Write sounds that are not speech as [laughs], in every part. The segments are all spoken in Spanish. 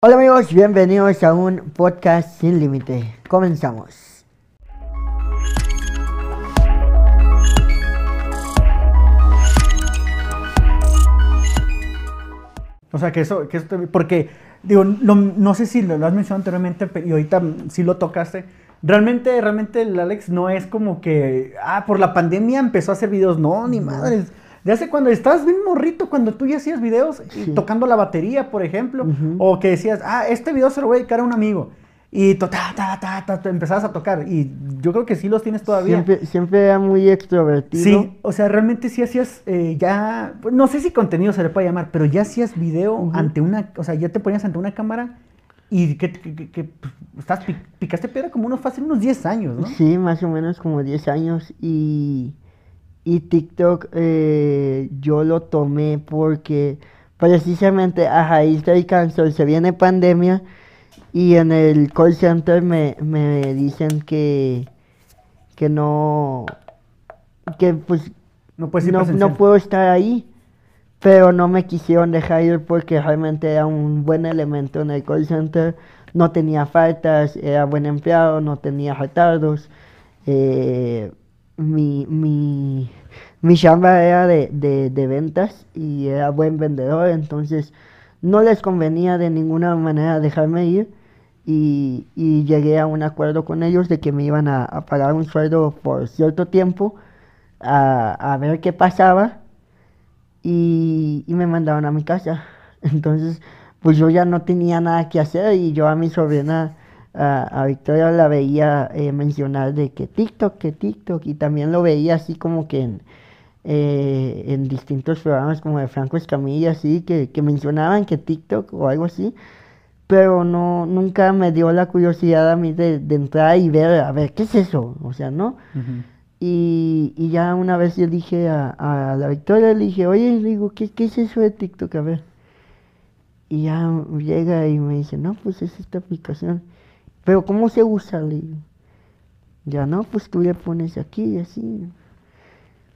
Hola amigos, bienvenidos a un podcast sin límite. Comenzamos. O sea, que eso, que eso porque, digo, no, no, sé si lo, has mencionado anteriormente y ahorita sí lo tocaste. Realmente, realmente el Alex no es como que, ah, por la pandemia empezó a hacer videos. No, ni madres de hace cuando estás bien morrito, cuando tú ya hacías videos eh, tocando la batería, por ejemplo, o que decías, ah, este video se lo voy a dedicar a un amigo. Y ta, ta, ta, ta, empezabas a tocar. Y yo creo que sí los tienes todavía. Siempre, siempre era muy extrovertido. Sí, o sea, realmente sí hacías eh, ya, pues, no sé si contenido se le puede llamar, pero ya hacías video ante una, o sea, ya te ponías ante una cámara y que, que, pues, estás, picaste piedra como unos hace unos 10 años, ¿no? Sí, más o menos como 10 años. Y y TikTok eh, yo lo tomé porque precisamente a raíz del se viene pandemia y en el call center me, dicen que, que no, que pues no, puedo estar ahí, pero no me quisieron dejar ir porque realmente era un buen elemento en el call center, no tenía faltas, era buen empleado, no tenía retardos. Eh, mi, mi, mi chamba era de, ventas y era buen vendedor, entonces no les convenía de ninguna manera dejarme ir y, llegué a un acuerdo con ellos de que me iban a, pagar un sueldo por cierto tiempo a, ver qué pasaba y, me mandaron a mi casa. [laughs] Entonces, pues yo ya no tenía nada que hacer y yo a mi sobrina, a, a Victoria, la veía eh, mencionar de que TikTok, que TikTok y también lo veía así como que en eh, en distintos programas como de Franco Escamilla, así, que, mencionaban que TikTok o algo así, pero no, nunca me dio la curiosidad a mí de, entrar y ver, a ver, ¿qué es eso? O sea, ¿no? y, ya una vez yo dije a, la Victoria, le dije, oye, digo, ¿qué, ¿qué es eso de TikTok? A ver. Y ya llega y me dice, no, pues es esta aplicación. Pero ¿cómo se usa? Le ya no, pues tú le pones aquí y así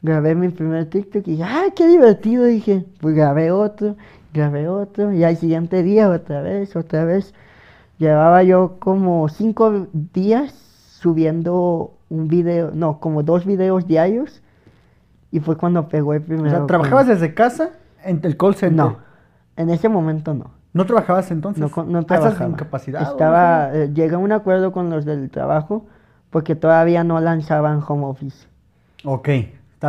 grabé mi primer TikTok y dije, ¡ay, qué divertido! Dije, pues grabé otro, grabé otro, y al siguiente día otra vez, otra vez. Llevaba yo como cinco días subiendo un video, no, como dos videos diarios, y fue cuando pegó el primero. O ¿trabajabas desde casa en el call center? No, en ese momento no. ¿No trabajabas entonces? No, no ah, trabajaba. incapacidad? Estaba, llega eh, llegué a un acuerdo con los del trabajo porque todavía no lanzaban home office. Ok.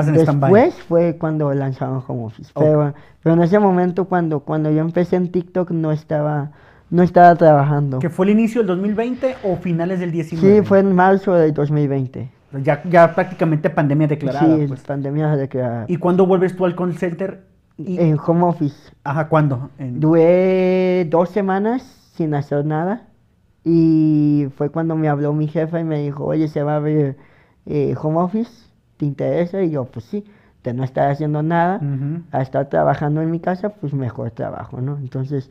Después fue cuando lanzaron Home Office. Pero, en ese momento, cuando, cuando yo empecé en TikTok, no estaba, no estaba trabajando. ¿Que fue el inicio del 2020 o finales del 19? Sí, fue en marzo del 2020. Ya, ya prácticamente pandemia declarada. Sí, pues. pandemia declarada. ¿Y cuándo vuelves tú al call center? En Home Office. Ajá, ¿cuándo? En... Duré dos semanas sin hacer nada. Y fue cuando me habló mi jefa y me dijo, oye, se va a abrir eh, Home Office ¿te interesa? Y yo, pues sí, de no estar haciendo nada a estar trabajando en mi casa, pues mejor trabajo, ¿no? Entonces,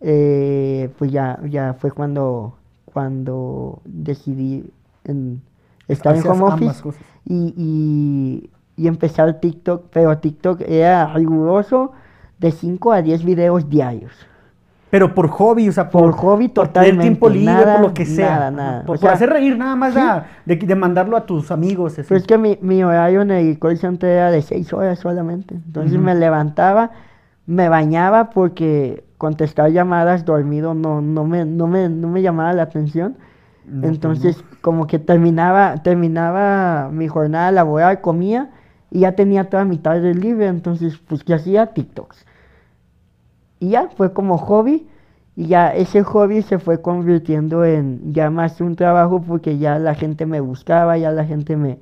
eh, pues ya, ya fue cuando, cuando decidí en estar en home office y, y, y, empezar TikTok, pero TikTok era riguroso de 5 a 10 videos diarios pero por hobby, o sea, por, por hobby totalmente. Por tiempo libre, por lo que sea. Nada, nada. Por, hacer reír, nada más de, de, mandarlo a tus amigos. Pues es que mi, mi, horario en el call era de seis horas solamente. Entonces me levantaba, me bañaba porque contestar llamadas dormido no, no, me, no, no me llamaba la atención. Pues Entonces, como que terminaba, terminaba mi jornada laboral, comía y ya tenía toda mi tarde libre. Entonces, pues, que hacía? TikToks. Y ya fue como hobby y ya ese hobby se fue convirtiendo en ya más un trabajo porque ya la gente me buscaba, ya la gente me,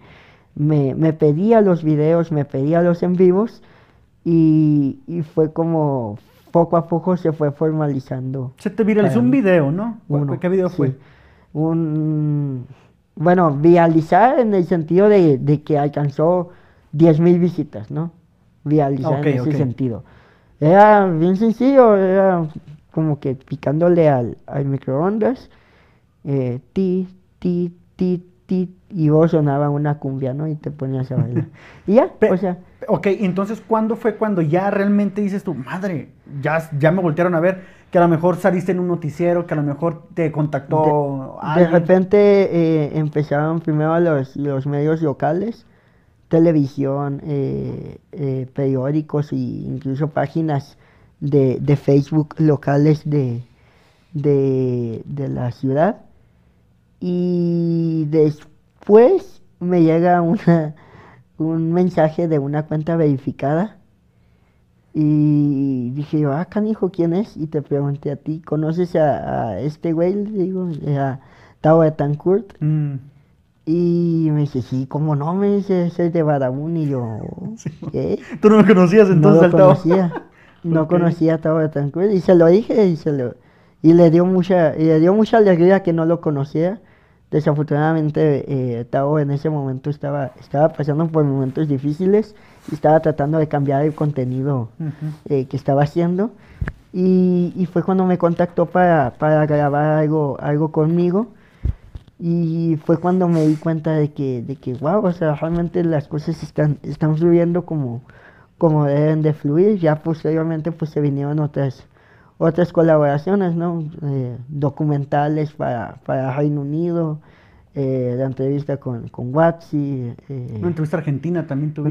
pedía los videos, me pedía los en vivos y, fue como poco a poco se fue formalizando. Se te viralizó un video, ¿no? ¿Qué video fue? Un, bueno, viralizar en el sentido de, que alcanzó 10.000 visitas, ¿no? Viralizar en ese sentido. Era bien sencillo, era como que picándole al, al microondas, eh, ti, ti, ti, ti, y vos sonaba una cumbia, ¿no? Y te ponías a bailar. [laughs] y ya, o sea. Ok, entonces, ¿cuándo fue cuando ya realmente dices tu madre, ya, ya me voltearon a ver? Que a lo mejor saliste en un noticiero, que a lo mejor te contactó de, De repente eh, empezaron primero los, los medios locales televisión, eh, eh, periódicos e incluso páginas de, Facebook locales de, de, la ciudad. Y después me llega un mensaje de una cuenta verificada. Y dije, yo, ah, canijo, ¿quién es? Y te pregunté a ti, ¿conoces a, este güey? Le digo, a Tao Mm. Y me dice, sí, ¿cómo no? Me dice, soy de Badabun. Y yo, ¿qué? ¿Tú no me conocías entonces [laughs] no lo conocía. no conocía a de Y se lo dije y se lo... Y le dio mucha, y le dio mucha alegría que no lo conocía. Desafortunadamente, eh, en ese momento estaba, estaba pasando por momentos difíciles y estaba tratando de cambiar el contenido eh, que estaba haciendo. Y, y, fue cuando me contactó para, para grabar algo, algo conmigo. Y fue cuando me di cuenta de que, de que wow, o sea, realmente las cosas están, están fluyendo como, como deben de fluir. Ya posteriormente pues, pues se vinieron otras, otras colaboraciones, ¿no? Eh, documentales para, Reino Unido, eh, la entrevista con, con Watsi. Eh, una entrevista argentina también tuve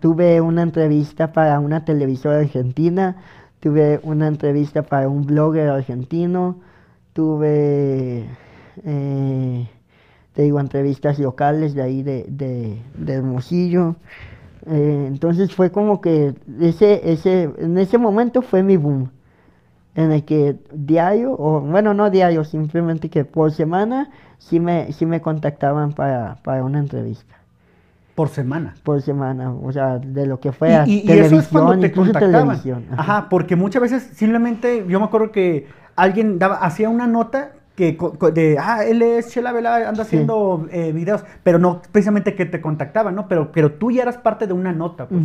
Tuve una entrevista para una televisora argentina, tuve una entrevista para un blogger argentino, tuve eh, te digo, entrevistas locales de ahí de, de, Hermosillo. Eh, entonces fue como que ese, ese, en ese momento fue mi boom, en el que diario, o bueno, no diario, simplemente que por semana sí me, sí me contactaban para, una entrevista. Por semana. Por semana, o sea, de lo que fue televisión, es cuando ajá. porque muchas veces simplemente, yo me acuerdo que alguien daba, hacía una nota de, ah, él es Chela Vela, anda haciendo eh, videos, pero no precisamente que te contactaban, ¿no? Pero, pero tú ya eras parte de una nota, pues.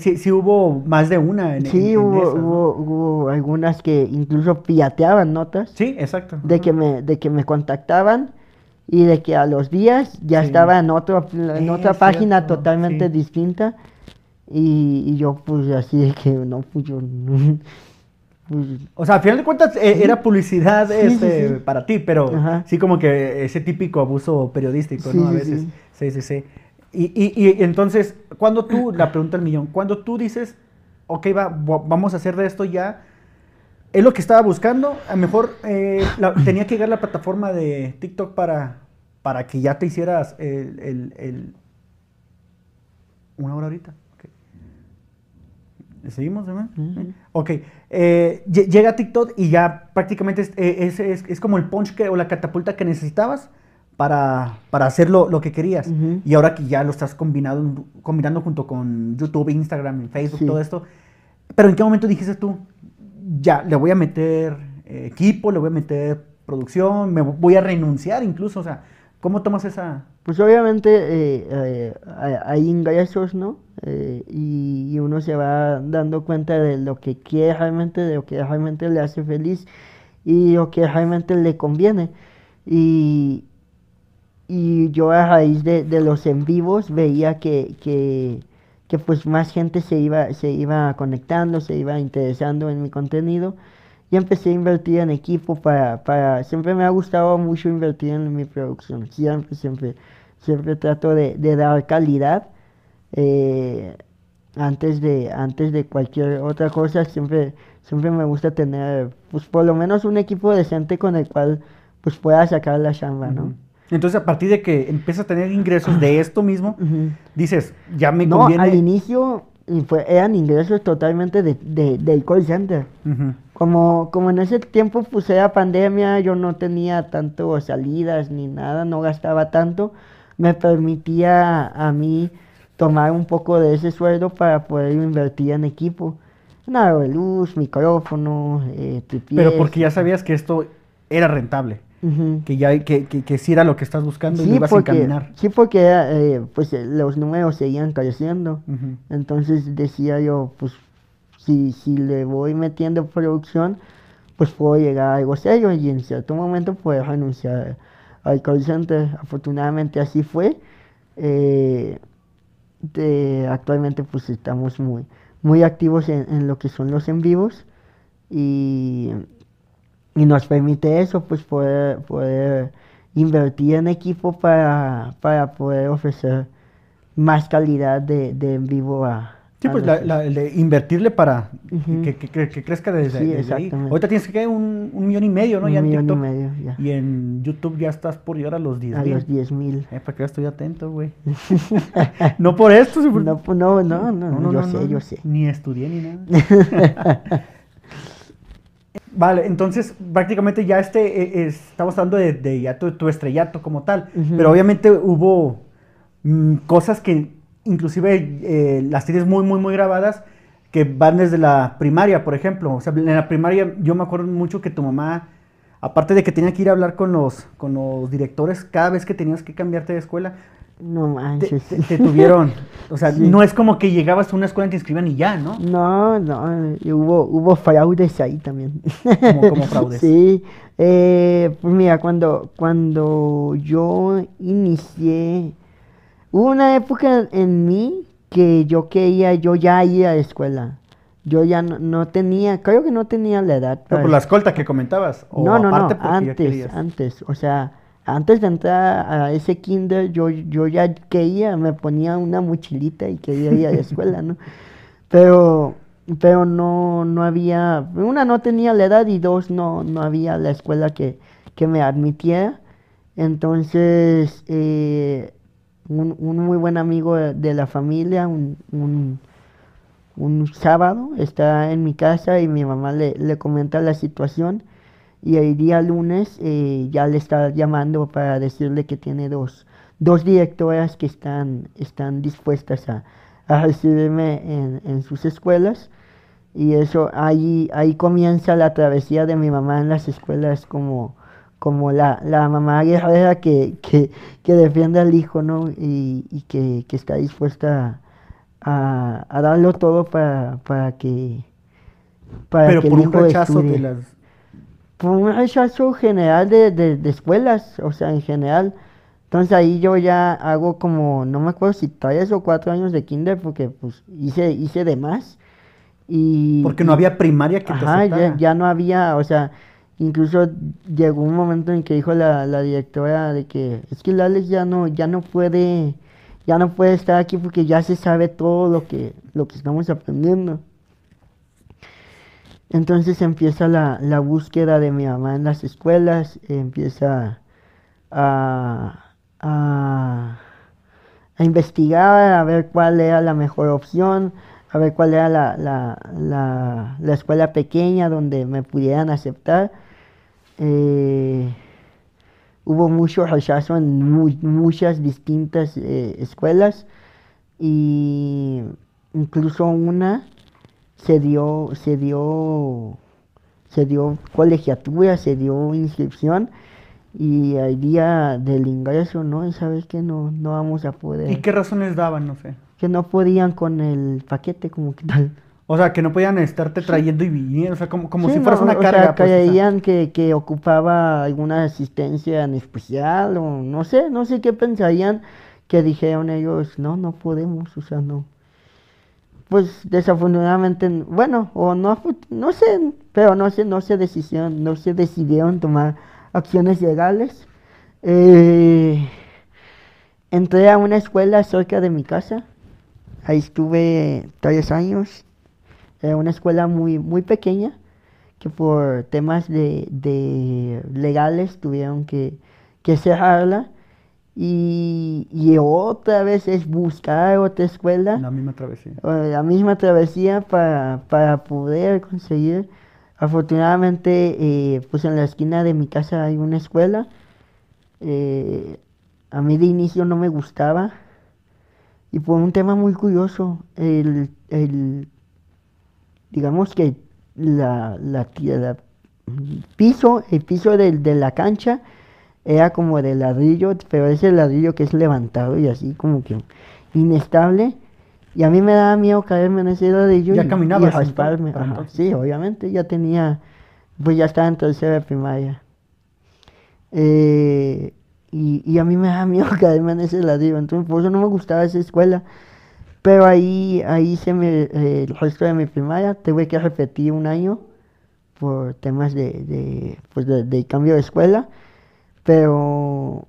sí, hubo más de una en Sí, hubo, hubo, algunas que incluso piateaban notas. Sí, exacto. De, que, me, de que me contactaban y de que a los días ya estaba en, otra en otra página totalmente distinta. Y, yo pues así de que no, pues o sea, al final de cuentas eh, era publicidad este, para ti, pero sí como que ese típico abuso periodístico, ¿no? A veces. Sí, sí, sí. Y, y, y, entonces, cuando tú, la pregunta del millón, cuando tú dices, ok, va, vamos a hacer de esto ya, es lo que estaba buscando, a lo mejor eh, [clears throat] tenía que llegar la plataforma de TikTok para, para que ya te hicieras el una hora ahorita. Seguimos, ¿verdad? Ok. Eh, llega TikTok y ya prácticamente es, eh, es, como el punch o la catapulta que necesitabas para, para hacer lo, que querías. Y ahora que ya lo estás combinado, combinando junto con YouTube, Instagram, Facebook, todo esto. Pero ¿en qué momento dijiste tú, ya, le voy a meter equipo, le voy a meter producción, me voy a renunciar incluso? O sea, ¿cómo tomas esa, pues obviamente eh, eh, hay ingresos, ¿no? Eh, y, uno se va dando cuenta de lo que quiere realmente, de lo que realmente le hace feliz y lo que realmente le conviene. Y, yo a raíz de, los en vivos veía que, pues más gente se iba, se iba conectando, se iba interesando en mi contenido y empecé a invertir en equipo para, para siempre me ha gustado mucho invertir en mi producción, siempre, siempre siempre trato de, de dar calidad. Eh, antes de, antes de cualquier otra cosa, siempre, siempre me gusta tener, pues por lo menos un equipo decente con el cual pues pueda sacar la chamba, ¿no? Entonces, a partir de que empiezas a tener ingresos de esto mismo, dices, ya me no, al inicio fue, eran ingresos totalmente de, de, del call center. como, como en ese tiempo, pues era pandemia, yo no tenía tanto salidas ni nada, no gastaba tanto me permitía a mí tomar un poco de ese sueldo para poder invertir en equipo. Una luz, micrófono, eh, Pero porque ya eh. sabías que esto era rentable. que ya que, sí era lo que estás buscando y ibas a encaminar. Sí, porque eh, pues, eh, los números seguían creciendo. Entonces decía yo, pues si, si le voy metiendo producción, pues puedo llegar a algo serio y en cierto momento puedo renunciar al Afortunadamente así fue. Eh, actualmente pues estamos muy, muy activos en, lo que son los en vivos y, nos permite eso, pues poder, poder invertir en equipo para, poder ofrecer más calidad de, de en vivo a, Sí, pues la, de invertirle para que, crezca desde, ahí. Ahorita tienes que un, un millón y medio, ¿no? Un ya millón en TikTok. y medio, ya. Y en YouTube ya estás por llegar a los 10 a mil. A los 10 mil. Eh, para que estoy atento, güey. [laughs] no por esto. No, no, no, no, no, yo sé, yo sé. Ni estudié ni nada. [laughs] Vale, entonces prácticamente ya este, eh, eh, estamos hablando de, ya tu, estrellato como tal, pero obviamente hubo mm, cosas que inclusive eh, las series muy, muy, muy grabadas que van desde la primaria, por ejemplo. O sea, en la primaria yo me acuerdo mucho que tu mamá, aparte de que tenía que ir a hablar con los, con los directores cada vez que tenías que cambiarte de escuela, no manches. Te, tuvieron. [laughs] O sea, no es como que llegabas a una escuela y te inscribían y ya, ¿no? No, no. Hubo, hubo fraudes ahí también. como fraudes? [laughs] Sí. Eh, pues mira, cuando, cuando yo inicié Hubo una época en mí que yo quería, yo ya iba a escuela. Yo ya no, tenía, creo que no tenía la edad. Pero por la escolta que comentabas. no, no, antes, antes. O sea, antes de entrar a ese kinder, yo, yo ya quería, me ponía una mochilita y quería ir a la escuela, ¿no? [laughs] Pero, pero no, no había, una, no tenía la edad y dos, no, no había la escuela que, que me admitiera. Entonces, eh, un, muy buen amigo de, la familia, un, sábado, está en mi casa y mi mamá le, comenta la situación y el día lunes eh, ya le está llamando para decirle que tiene dos, dos directoras que están, están dispuestas a, recibirme en, en, sus escuelas. Y eso, ahí, ahí comienza la travesía de mi mamá en las escuelas como como la, mamá guerrera que, defiende al hijo, ¿no? Y, que, está dispuesta a, darlo todo para, para que. Pero por un rechazo de las. Por un rechazo general de, escuelas, o sea, en general. Entonces ahí yo ya hago como, no me acuerdo si tres o cuatro años de kinder, porque pues hice, hice de más. Y, porque no había primaria que ajá, te ya, ya no había, o sea, Incluso llegó un momento en que dijo la, directora de que es que Lales ya no, ya no puede, ya no puede estar aquí porque ya se sabe todo lo que, lo que estamos aprendiendo. Entonces empieza la, búsqueda de mi mamá en las escuelas, empieza a, investigar, a ver cuál era la mejor opción, a ver cuál era la escuela pequeña donde me pudieran aceptar eh, hubo mucho rechazo en muchas distintas eh, escuelas y incluso una se dio, se dio, se dio colegiatura, se dio inscripción y al día del ingreso, ¿no? Y sabes que no, no vamos a poder. ¿Y qué razones daban, no sé? Que no podían con el paquete como que tal. O sea, que no podían estarte trayendo y viniendo, o sea, como, como si fueras una carga. Pues, o sea, creían que, ocupaba alguna asistencia en especial, o no sé, no sé qué pensarían que dijeron ellos, no, no podemos, o sea, no. Pues desafortunadamente, bueno, o no, no sé, pero no sé, no se decidieron, no se decidieron tomar acciones legales. Eh, entré a una escuela cerca de mi casa, ahí estuve tres años una escuela muy, muy pequeña que por temas de, legales tuvieron que, que cerrarla. Y, y, otra vez es buscar otra escuela. La misma travesía. La misma travesía para, poder conseguir. Afortunadamente, eh, pues en la esquina de mi casa hay una escuela. Eh, a mí de inicio no me gustaba. Y por un tema muy curioso, el digamos que la, la, piso, el piso de, la cancha era como de ladrillo, pero ese ladrillo que es levantado y así como que inestable. Y a mí me daba miedo caerme en ese ladrillo ya caminaba sí, obviamente, ya tenía, pues ya estaba en tercera primaria. Eh, y, y, a mí me daba miedo [laughs] caerme en ese ladrillo, entonces por eso no me gustaba esa escuela. Pero ahí, ahí se me, eh, el resto de mi primaria tuve que repetir un año por temas pues, de, de, cambio de escuela, pero,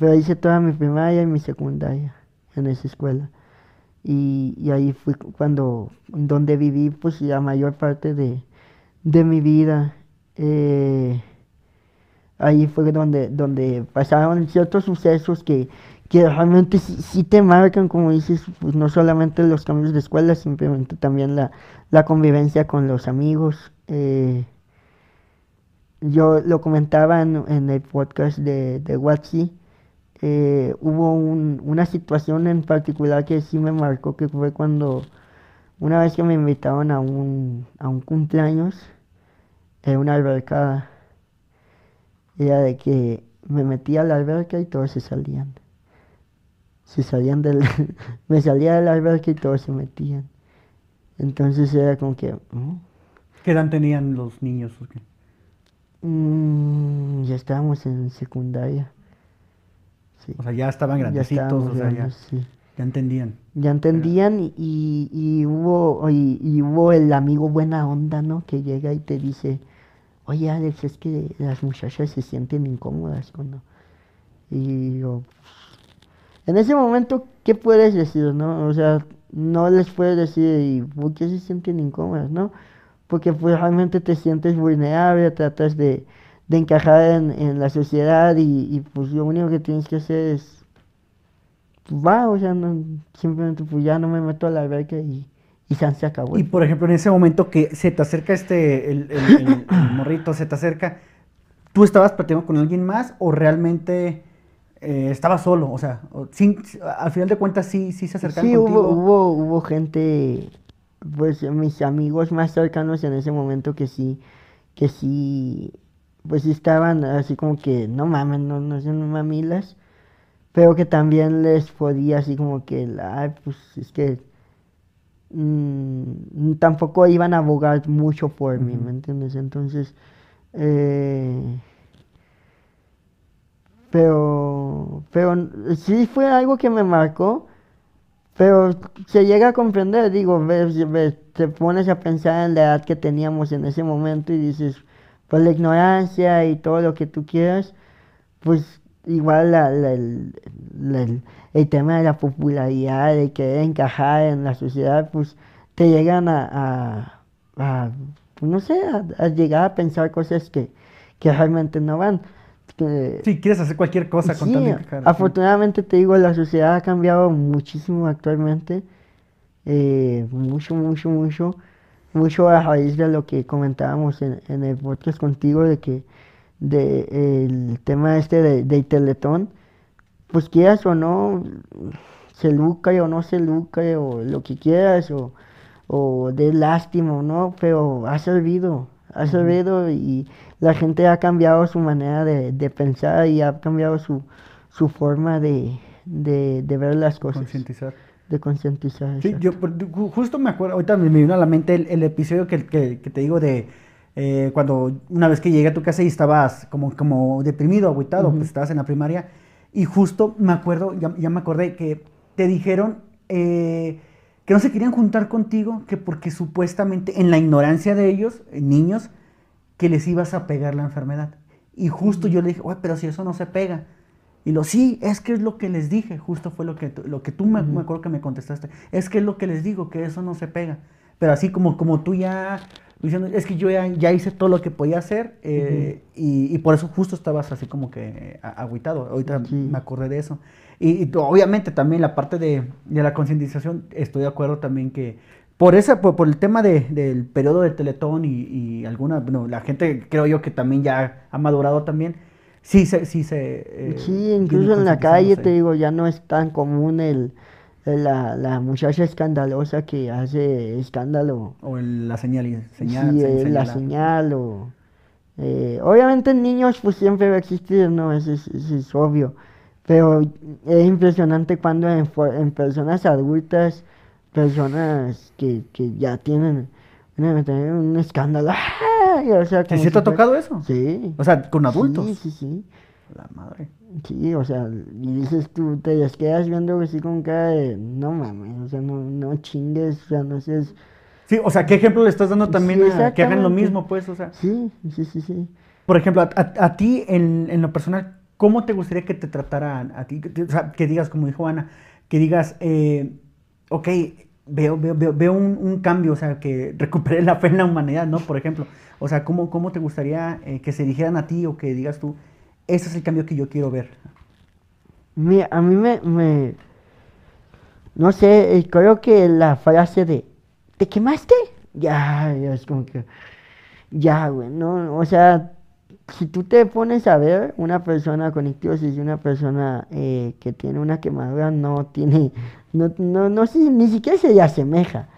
pero hice toda mi primaria y mi secundaria en esa escuela. Y, ahí fue cuando, donde viví pues la mayor parte de, mi vida. Eh, ahí fue donde, donde pasaron ciertos sucesos que, que realmente sí, te marcan, como dices, pues no solamente los cambios de escuela, simplemente también la, convivencia con los amigos. Eh, yo lo comentaba en, el podcast de, de Watsi, eh, hubo una situación en particular que sí me marcó, que fue cuando una vez que me invitaron a un, cumpleaños, en una alberca, era de que me metía a la alberca y todos se salían se salían del, [laughs] me salía del albergue y todos se metían. Entonces era como que... Oh". ¿Qué edad tenían los niños? Mm, ya estábamos en secundaria. O sea, ya estaban grandecitos, o sea, entendían. Ya entendían y, hubo, y, hubo el amigo buena onda, ¿no? Que llega y te dice, oye Alex, es que las muchachas se sienten incómodas cuando... Y yo, en ese momento, ¿qué puedes decir, no? O sea, no les puedes decir, ¿y por qué se sienten incómodos, no? Porque pues realmente te sientes vulnerable, tratas de, encajar en, la sociedad y, pues lo único que tienes que hacer es, pues, va, o sea, simplemente pues ya no me meto a la alberca y, y se acabó. Y por ejemplo, en ese momento que se te acerca este, el, [coughs] morrito se te acerca, ¿tú estabas platicando con alguien más o realmente eh, estaba solo, o sea, sin, al final de cuentas sí, sí se acercaron sí, contigo. Hubo, hubo, gente, pues mis amigos más cercanos en ese momento que sí, que sí, pues estaban así como que, no mames, no, no son mamilas, pero que también les podía así como que, ay, pues es que mm, tampoco iban a abogar mucho por mí, ¿me entiendes? Entonces, eh pero, sí fue algo que me marcó, pero se llega a comprender, digo, ves, te pones a pensar en la edad que teníamos en ese momento y dices, pues la ignorancia y todo lo que tú quieras, pues igual el, tema de la popularidad, de que encajar en la sociedad, pues te llegan a, pues no sé, a, a, llegar a pensar cosas que realmente no van. Si quieres hacer cualquier cosa con Afortunadamente te digo, la sociedad ha cambiado muchísimo actualmente. Eh, mucho, mucho, mucho. Mucho a raíz de lo que comentábamos en, en el podcast contigo, de que de, el tema este de, de, Teletón, pues quieras o no, se lucre o no se lucre, o lo que quieras, o, o de lástima, ¿no? Pero ha servido, ha servido y la gente ha cambiado su manera de, pensar y ha cambiado su, forma de, ver las cosas. Concientizar. De concientizar. Sí, yo justo me acuerdo, ahorita me vino a la mente el, episodio que, que, te digo de eh, cuando una vez que llegué a tu casa y estabas como, como deprimido, agüitado, pues estabas en la primaria. Y justo me acuerdo, ya, me acordé que te dijeron eh, que no se querían juntar contigo, que porque supuestamente en la ignorancia de ellos, eh, niños, que les ibas a pegar la enfermedad. Y justo yo le dije, pero si eso no se pega. Y lo, sí, es que es lo que les dije, justo fue lo que, lo que tú me, me, acuerdo que me contestaste, es que es lo que les digo, que eso no se pega. Pero así como, como tú ya, es que yo ya, ya hice todo lo que podía hacer eh, y, por eso justo estabas así como que eh, aguitado, ahorita me acordé de eso. Y, y, obviamente también la parte de, de la concientización, estoy de acuerdo también que por, por, el tema de, del periodo de Teletón y, y alguna, bueno, la gente creo yo que también ya ha madurado también, sí se... Sí, se eh, sí incluso en la calle, te digo, ya no es tan común el... La, la, muchacha escandalosa que hace escándalo. O la señal. sí, la señal o... Eh, obviamente en niños pues siempre va a existir, ¿no? Eso es, es obvio. Pero es impresionante cuando en personas adultas personas que, que ya tienen un escándalo. [laughs] Y, o si te ha tocado eso? Sí. O sea, con adultos. Sí, sí, sí. La madre. Sí, o sea, y dices tú, te quedas viendo así con cara de, no mames, o sea, no, no chingues, o sea, no seas... Sí, o sea, ¿qué ejemplo le estás dando también sí, a que hagan lo mismo, pues, o sea? Sí, sí, sí, sí. Por ejemplo, a, ti, en, en, lo personal, ¿cómo te gustaría que te trataran a ti? O sea, que digas, como dijo Ana, que digas, eh, ok, veo, un, cambio, o sea, que recuperé la fe en la humanidad, ¿no? Por ejemplo, o sea, ¿cómo, cómo te gustaría eh, que se dijeran a ti o que digas tú, ese es el cambio que yo quiero ver? Mira, a mí me, me no sé, eh, creo que la frase de, ¿te quemaste? Ya, ya es como que, ya, güey, no, o sea, si tú te pones a ver, una persona con ictiosis y una persona eh, que tiene una quemadura no tiene, no, no, ni siquiera se le asemeja.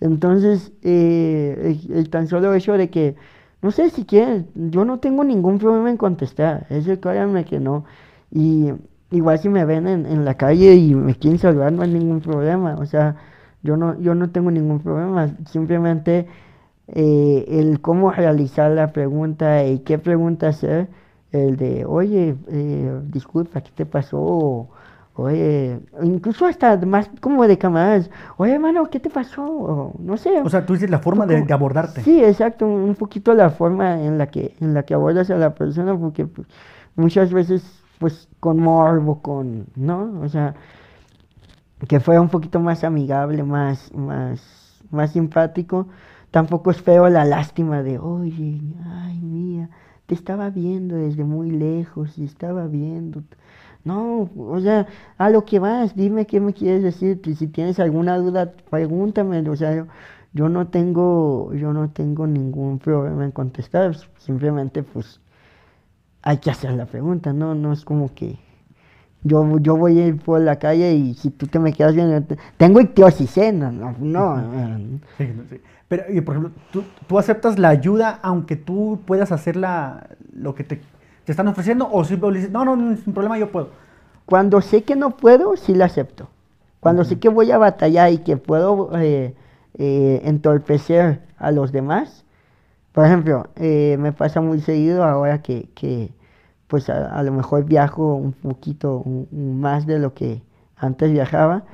Entonces, eh, el, tan solo hecho de que, no sé si quieren, yo no tengo ningún problema en contestar, eso créanme que no. Y igual si me ven en, la calle y me quieren saludar, no hay ningún problema, o sea, yo no, yo no tengo ningún problema, simplemente eh, el cómo realizar la pregunta y qué pregunta hacer, el de, oye, eh, disculpa, ¿qué te pasó? Oye, incluso hasta más como de camaradas, oye, hermano, ¿qué te pasó? O, no sé. O sea, tú dices la forma de, abordarte. Sí, exacto, un poquito la forma en la que, en la que abordas a la persona, porque pues, muchas veces, pues, con morbo, con, ¿no? O sea, que fue un poquito más amigable, más, más, más simpático. Tampoco es feo la lástima de, oye, ay mía, te estaba viendo desde muy lejos y estaba viendo. No, o sea, a lo que vas, dime qué me quieres decir. Si tienes alguna duda, pregúntame. O sea, yo, no tengo, yo no tengo ningún problema en contestar. Simplemente, pues, hay que hacer la pregunta, ¿no? No es como que yo, yo voy a ir por la calle y si tú te me quedas viendo, tengo ictiosis, ¿eh? No, no. no. [laughs] y por ejemplo, ¿tú, aceptas la ayuda aunque tú puedas hacer lo que te, están ofreciendo? ¿O si dices, no, no, no, un problema, yo puedo? Cuando sé que no puedo, sí la acepto. Cuando sé que voy a batallar y que puedo eh, eh, entorpecer a los demás, por ejemplo, eh, me pasa muy seguido ahora que, que pues a, lo mejor viajo un poquito más de lo que antes viajaba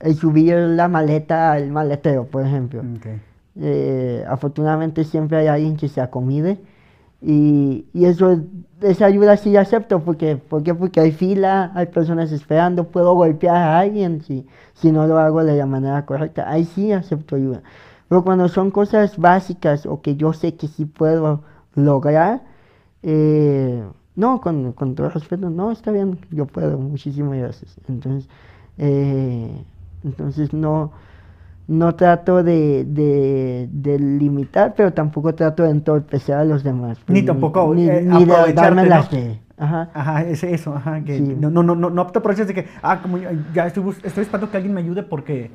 el subir la maleta al maletero, por ejemplo. Eh, afortunadamente siempre hay alguien que se acomide y, y, eso, esa ayuda sí acepto, porque, porque, porque hay fila, hay personas esperando, puedo golpear a alguien si, si no lo hago de la manera correcta, ahí sí acepto ayuda. Pero cuando son cosas básicas o que yo sé que sí puedo lograr, eh, no, con, con todo respeto, no, está bien, yo puedo, muchísimas gracias. Entonces, eh, entonces no, no trato de, limitar, pero tampoco trato de entorpecer a los demás. Ni tampoco ni, eh, de darme la fe. Ajá. ajá, es eso, ajá, que no, no, no, no, de que, ah, como ya estoy, estoy esperando que alguien me ayude porque,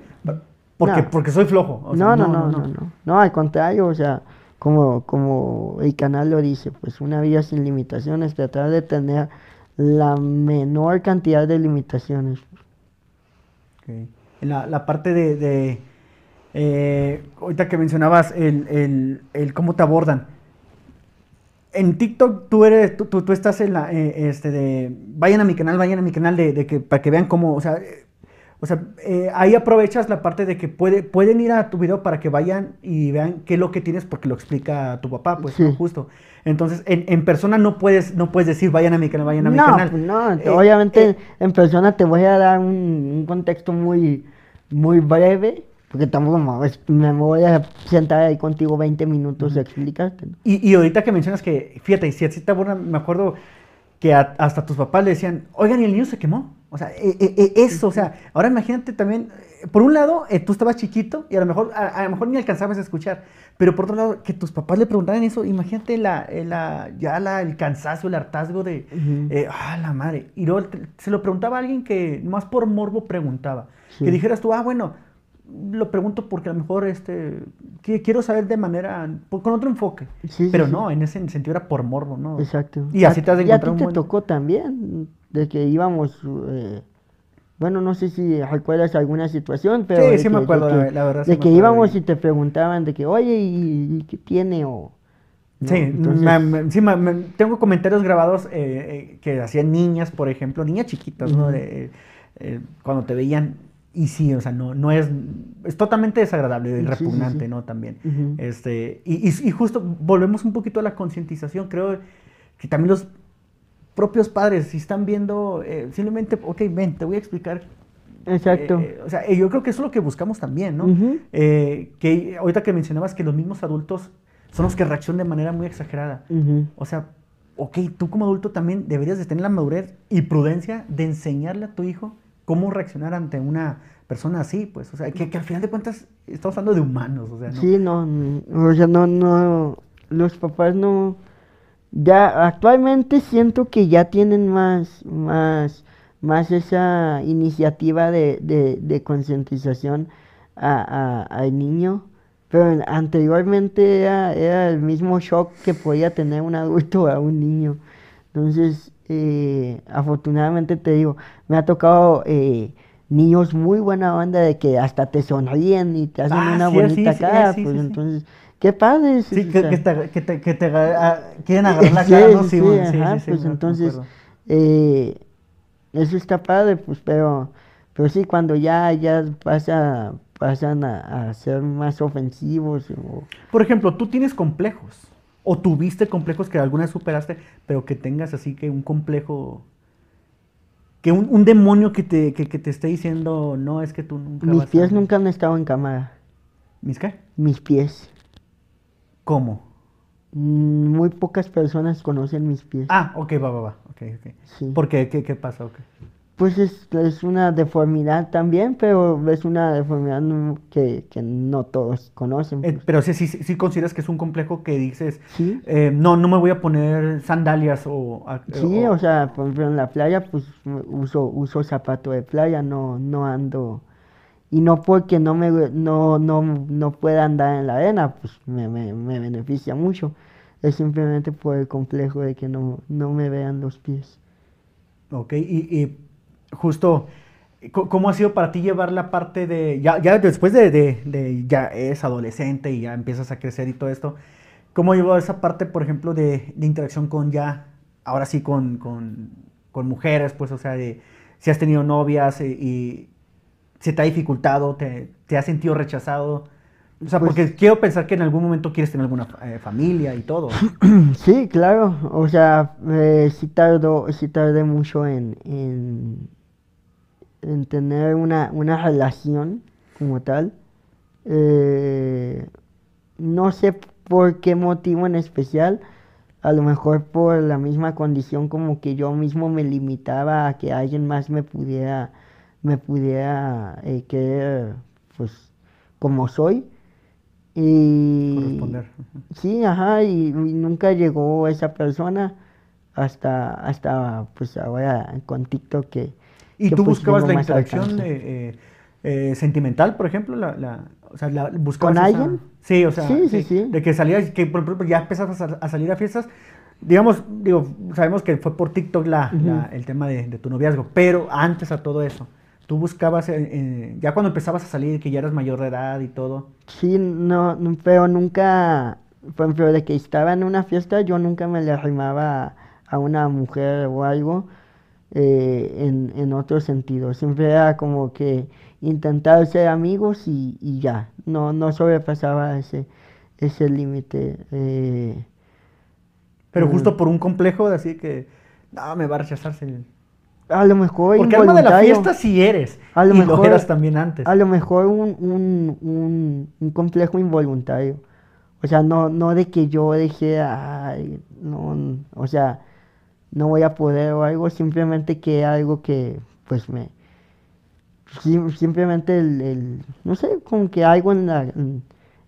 porque, porque soy flojo. no, no, no, no, no, al contrario, o sea, como, como el canal lo dice, pues una vida sin limitaciones, tratar de tener la menor cantidad de limitaciones. Okay en la, parte de, eh, ahorita que mencionabas el, cómo te abordan. En TikTok tú eres, tú, tú, estás en la, eh, este de, vayan a mi canal, vayan a mi canal de, que, para que vean cómo, o sea, eh, o sea ahí aprovechas la parte de que puede, pueden ir a tu video para que vayan y vean qué es lo que tienes porque lo explica tu papá, pues, justo. Entonces, en, en persona no puedes, no puedes decir vayan a mi canal, vayan a mi canal. Pues no, eh, obviamente eh, en persona te voy a dar un, contexto muy, muy breve porque tampoco me voy a sentar ahí contigo 20 minutos y explicarte. Y, ahorita que mencionas que, fíjate, si te me acuerdo que hasta tus papás le decían, oigan, y el niño se quemó. O sea, e, e, e, eso, o sea, ahora imagínate también por un lado, eh, tú estabas chiquito y a lo mejor, a, lo mejor ni alcanzabas a escuchar, pero por otro lado, que tus papás le preguntaran eso, imagínate la, eh, la ya la, el cansancio, el hartazgo de, eh, ah, la madre. Y luego se lo preguntaba a alguien que más por morbo preguntaba, que dijeras tú, ah, bueno, lo pregunto porque a lo mejor este, quiero saber de manera, pues, con otro enfoque. pero no, en ese sentido era por morbo, ¿no? Exacto. Y así te has encontrado tocó también, de que íbamos... Eh bueno, no sé si recuerdas alguna situación, pero... Sí, sí me acuerdo, la, verdad. De que íbamos y te preguntaban de que, oye, ¿y, qué tiene? O, Sí, tengo comentarios grabados eh, eh, que hacían niñas, por ejemplo, niñas chiquitas, ¿no? Eh, cuando te veían, y sí, o sea, no, no es, es totalmente desagradable y repugnante, ¿no? También. este, y, justo volvemos un poquito a la concientización, creo que también los propios padres, si están viendo, eh, simplemente, ok, ven, te voy a explicar. Exacto. Eh, o sea, eh, yo creo que eso es lo que buscamos también, ¿no? que ahorita que mencionabas que los mismos adultos son los que reaccionan de manera muy exagerada. O sea, ok, tú como adulto también deberías de tener la madurez y prudencia de enseñarle a tu hijo cómo reaccionar ante una persona así, pues, o sea, que, al final de cuentas estamos hablando de humanos, o sea, ¿no? Sí, no, o sea, no, no, los papás no, ya actualmente siento que ya tienen más, más, más esa iniciativa de, de, de concientización al niño. Pero anteriormente era, el mismo shock que podía tener un adulto a un niño. Entonces, eh, afortunadamente te digo, me ha tocado eh, niños muy buena banda de que hasta te sonríen y te hacen ah, una bonita cara. pues entonces qué padre. Sí, que, te, ah, quieren agarrar la cara, ¿no? Sí, entonces, eh, eso está padre, pues, pero, pero sí, cuando ya, ya pasa, pasan a, ser más ofensivos. Por ejemplo, tú tienes complejos, o tuviste complejos que alguna vez superaste, pero que tengas así que un complejo que un, demonio que te, te esté diciendo, no, es que tú nunca... Mis pies nunca han estado en cámara. ¿Mis qué? Mis pies. ¿Cómo? Mm, muy pocas personas conocen mis pies. Ah, ok, va, va, va. Okay, okay. ¿Por qué? ¿Qué, qué pasa? Pues es, es, una deformidad también, pero es una deformidad que, no todos conocen. Eh, pues. pero sí, sí, sí, consideras que es un complejo que dices, eh, no, no me voy a poner sandalias o... Sí, o, sea, por ejemplo en la playa, pues uso, uso zapato de playa, no, no ando y no porque no, me, no, no, pueda andar en la arena, pues me, me, me, beneficia mucho. Es simplemente por el complejo de que no, no me vean los pies. Ok, y, y, justo, ¿cómo ha sido para ti llevar la parte de, ya, después de, de, ya es adolescente y ya empiezas a crecer y todo esto, ¿cómo llevado esa parte, por ejemplo, de, de interacción con ya, ahora sí, con, con, con, mujeres, pues, o sea, de si has tenido novias eh, y se te ha dificultado, te, te sentido rechazado. O sea, pues porque quiero pensar que en algún momento quieres tener alguna eh, familia y todo. [clears throat] Sí, claro. O sea, eh, sí, tardé mucho en, tener una, relación como tal. Eh, no sé por qué motivo en especial. A lo mejor por la misma condición como que yo mismo me limitaba a que alguien más me pudiera me pudiera eh, pues, como soy. Y, Corresponder. Sí, ajá, y, nunca llegó esa persona hasta, hasta pues ahora con TikTok que... ¿Y tú pues, buscabas la interacción eh, eh, eh, sentimental, por ejemplo? La, la, o sea, la, ¿Con alguien? sí, o sea, de que salías, que ya empezabas a, salir a fiestas, digamos, digo, sabemos que fue por TikTok la, el tema de, tu noviazgo, pero antes a todo eso, tú buscabas, eh, eh, ya cuando empezabas a salir, que ya eras mayor de edad y todo. Sí, no, pero nunca, por ejemplo, de que estaba en una fiesta, yo nunca me le arrimaba a una mujer o algo eh, en, en, otro sentido. Siempre era como que intentar ser amigos y, ya, no, no sobrepasaba ese, ese límite. pero justo mm. por un complejo de así que, no, me va a rechazarse. El... A lo mejor. Porque alma de la fiesta sí eres. A lo y mejor. Lo eras también antes. A lo mejor un, un, un, complejo involuntario. O sea, no, no de que yo dije, no, o sea, no voy a poder o algo, simplemente que algo que, pues me. Simplemente el, no sé, como que algo en la, en,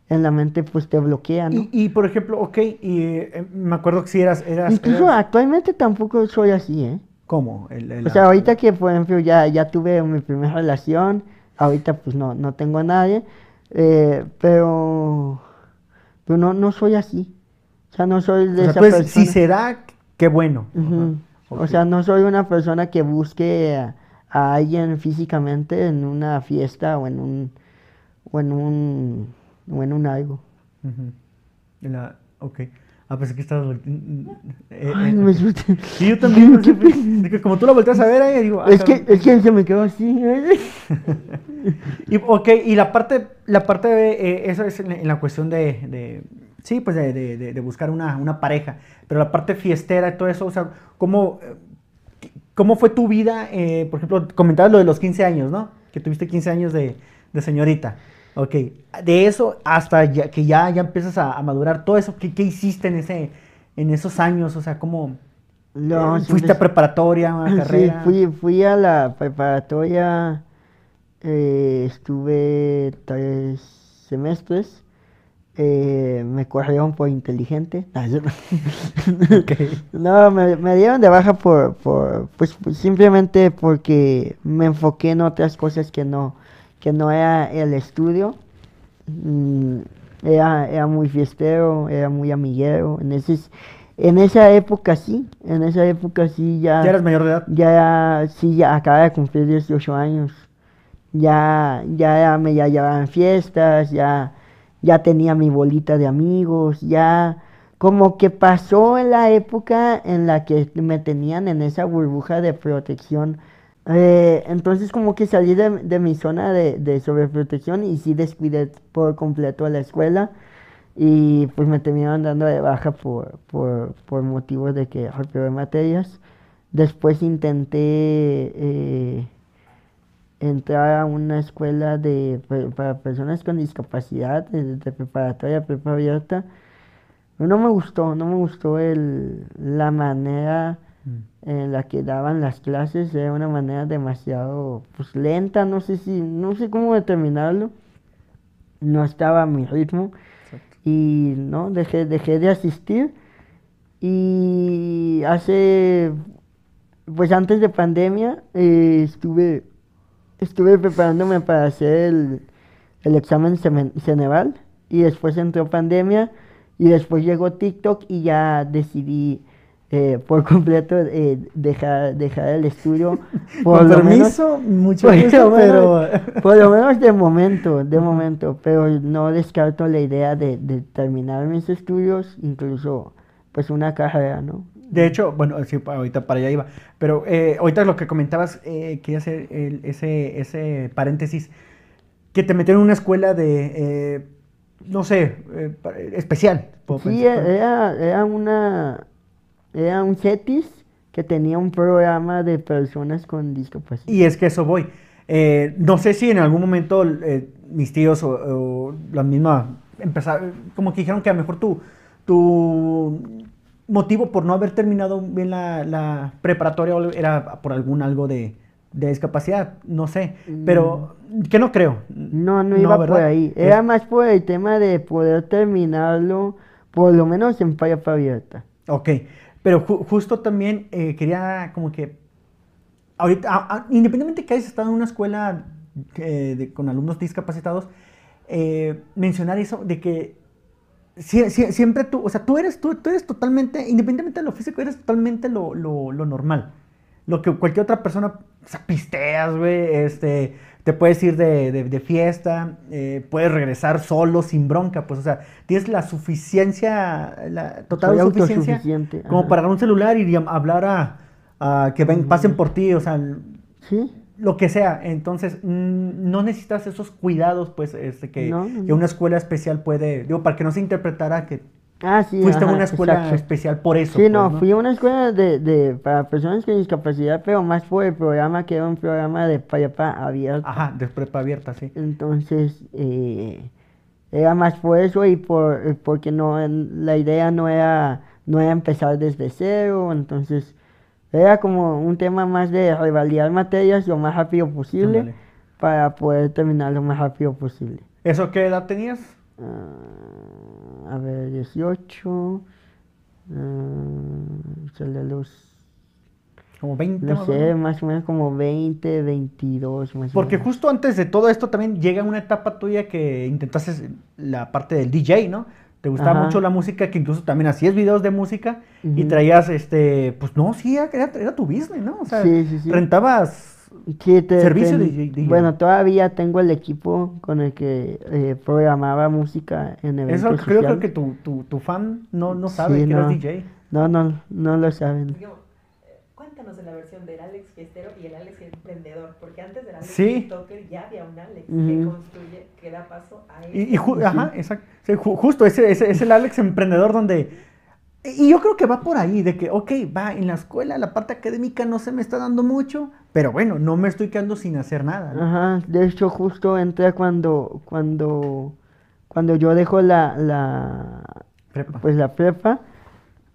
la mente pues te bloquea, ¿no? Y, y por ejemplo, ok, y, eh, me acuerdo que si eras... eras Incluso actualmente tampoco soy así, ¿eh? ¿Cómo? o sea, ahorita que, por ejemplo, ya, ya tuve mi primera relación, ahorita pues no, tengo a nadie, eh, pero, pero no, soy así. O sea, no soy de esa pues, persona. Si será, qué bueno. O sea, no soy una persona que busque a, alguien físicamente en una fiesta o en un o en un o en un algo. Ok. Ah, pensé que estabas eh, eh, Ay, no me asusté. Eh, y yo también. [laughs] Pues, como tú la volteas a ver ahí, digo. Ah, es, que, es que se me quedó así. [laughs] y, ok, y la parte, la parte de. eso es en, la cuestión de. de sí, pues de, de, de buscar una, una, pareja. Pero la parte fiestera y todo eso, o sea, ¿cómo, cómo fue tu vida? por ejemplo, comentabas lo de los 15 años, ¿no? Que tuviste 15 años de, de señorita. Ok, de eso hasta que ya, ya empiezas a, madurar, todo eso, ¿qué, hiciste en, ese, en esos años? O sea, ¿cómo eh, fuiste pues, a preparatoria, [laughs] carrera? Sí, fui, a la preparatoria, eh, estuve tres semestres, eh, me corrieron por inteligente. [laughs] okay. No, me, me, dieron de baja por, por pues, simplemente porque me enfoqué en otras cosas que no que no era el estudio. Mm, era, muy fiestero, era muy amiguero. En, ese, en esa época sí, en esa época sí ya... ¿Ya eras mayor de edad? Ya, sí, ya acaba de cumplir 18 años. Ya, ya, me ya llevaban fiestas, ya, ya tenía mi bolita de amigos, ya como que pasó en la época en la que me tenían en esa burbuja de protección eh, entonces como que salí de, mi zona de, sobreprotección y sí descuidé por completo la escuela y pues me terminaron dando de baja por, por, motivos de que de materias. Después intenté eh, entrar a una escuela de, pues, para personas con discapacidad, de, preparatoria, prepa abierta. No me gustó, no me gustó el, la manera Mm. en la que daban las clases de una manera demasiado pues, lenta, no sé si, no sé cómo determinarlo, no estaba a mi ritmo y no dejé, dejé de asistir y hace pues antes de pandemia eh, estuve estuve preparándome para hacer el, el examen Ceneval y después entró pandemia y después llegó TikTok y ya decidí eh, por completo dejar, eh, dejar el estudio. [laughs] Por permiso, mucho por pero... por lo menos de momento, de momento, pero no descarto la idea de, terminar mis estudios, incluso pues una carrera, ¿no? De hecho, bueno, ahorita para allá iba, pero eh, ahorita lo que comentabas, quería hacer ese, ese paréntesis, que te metieron en una escuela de, no sé, especial. Sí, era, era una era un CETIS que tenía un programa de personas con discapacidad. Y es que eso voy. Eh, no sé si en algún momento eh, mis tíos o, la misma empezaron, como que dijeron que a lo mejor tu, tu motivo por no haber terminado bien la, preparatoria era por algún algo de, discapacidad, no sé, pero mm. que no creo. No, no iba por ahí. Era más por el tema de poder terminarlo, por lo menos en Falla abierta. Ok, pero justo también eh, quería como que, ahorita, independientemente que hayas estado en una escuela eh, con alumnos discapacitados, eh, mencionar eso de que siempre tú, o sea, tú eres, tú, tú eres totalmente, independientemente de lo físico, eres totalmente lo, lo, lo normal lo que cualquier otra persona zapisteas pisteas, güey, este, te puedes ir de, de, de fiesta, eh, puedes regresar solo, sin bronca, pues, o sea, tienes la suficiencia, la total suficiencia como para un celular y hablar a, que ven, pasen por ti, o sea, ¿Sí? lo que sea. Entonces, no necesitas esos cuidados, pues, este, que, que una escuela especial puede, digo, para que no se interpretara que Ah, sí. Fuiste a una escuela especial por eso. Sí, pues, no, fui a una escuela de, de, para personas con discapacidad, pero más fue el programa que era un programa de prepa abierta. Ajá, de prepa abierta, sí. Entonces, eh, era más por eso y por, eh, porque no, la idea no era, no era empezar desde cero, entonces era como un tema más de revalidar materias lo más rápido posible para poder terminar lo más rápido posible. ¿Eso qué edad tenías? Ah, a ver, 18, eh, sale a los... Como 20. No sé, más o menos como 20, 22, Porque justo antes de todo esto también llega una etapa tuya que intentaste la parte del DJ, ¿no? Te gustaba mucho la música, que incluso también hacías videos de música y traías, este, pues no, sí, era, era, tu business, ¿no? O sea, rentabas Servicio de, Bueno, todavía tengo el equipo con el que eh, programaba música en eventos Eso creo, que tu, fan no, sabe que eres DJ. No, no, no lo saben. Eh, cuéntanos de la versión del Alex Fiestero y el Alex Emprendedor, porque antes del Alex ¿Sí? Toker ya había un Alex que construye, que da paso a él. Y, ajá, exacto. justo, ese es el Alex Emprendedor donde y yo creo que va por ahí, de que, ok, va, en la escuela la parte académica no se me está dando mucho, pero bueno, no me estoy quedando sin hacer nada. Ajá, de hecho justo entré cuando, cuando, cuando yo dejo la, la, prepa. pues la prepa,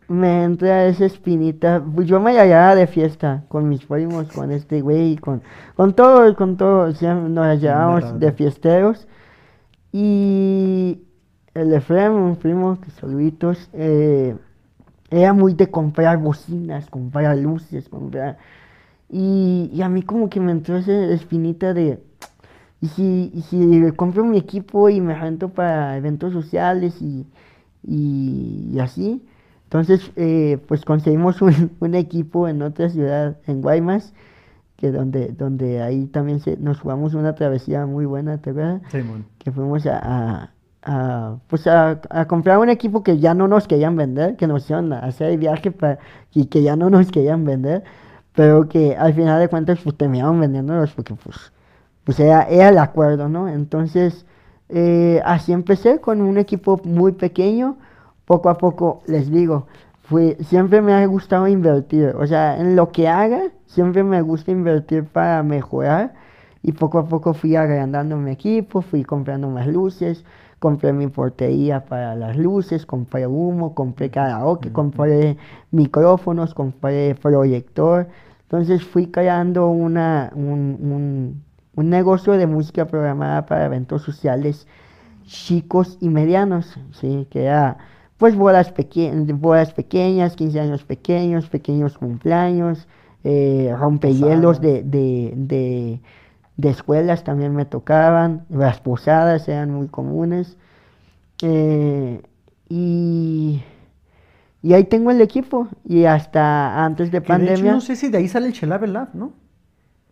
me entra esa espinita, pues, yo me hallaba de fiesta con mis primos, con este güey, con, con todo, con todo, nos hallábamos de fiesteros y el Efraín, un primo, que saluditos, eh, era muy de comprar bocinas, comprar luces, comprar... Y, a mí como que me entró esa espinita de... Y si, y si compro mi equipo y me rento para eventos sociales y, así. Entonces, eh, pues conseguimos [laughs] un, equipo en otra ciudad, en Guaymas, que donde, donde ahí también nos jugamos una travesía muy buena, ¿te acuerdas? Sí, Que fuimos a, a, pues a, comprar un equipo que ya no nos querían vender, que nos iban a hacer el viaje y que ya no nos querían vender, pero que al final de cuentas pues terminaron vendiéndolos porque pues, pues era, el acuerdo, ¿no? Entonces eh, así empecé con un equipo muy pequeño, poco a poco les digo, fui, siempre me ha gustado invertir, o sea, en lo que haga, siempre me gusta invertir para mejorar y poco a poco fui agrandando mi equipo, fui comprando más luces, compré mi portería para las luces, compré humo, compré karaoke, compré micrófonos, compré proyector. Entonces fui creando una, un, negocio de música programada para eventos sociales chicos y medianos, ¿sí? que era pues bodas, pequeñas, 15 años pequeños, pequeños cumpleaños, eh, rompehielos de de escuelas también me tocaban, las posadas eran muy comunes. Eh, y, ahí tengo el equipo. Y hasta antes de pandemia. De no sé si de ahí sale el Chelabel Lab, ¿no?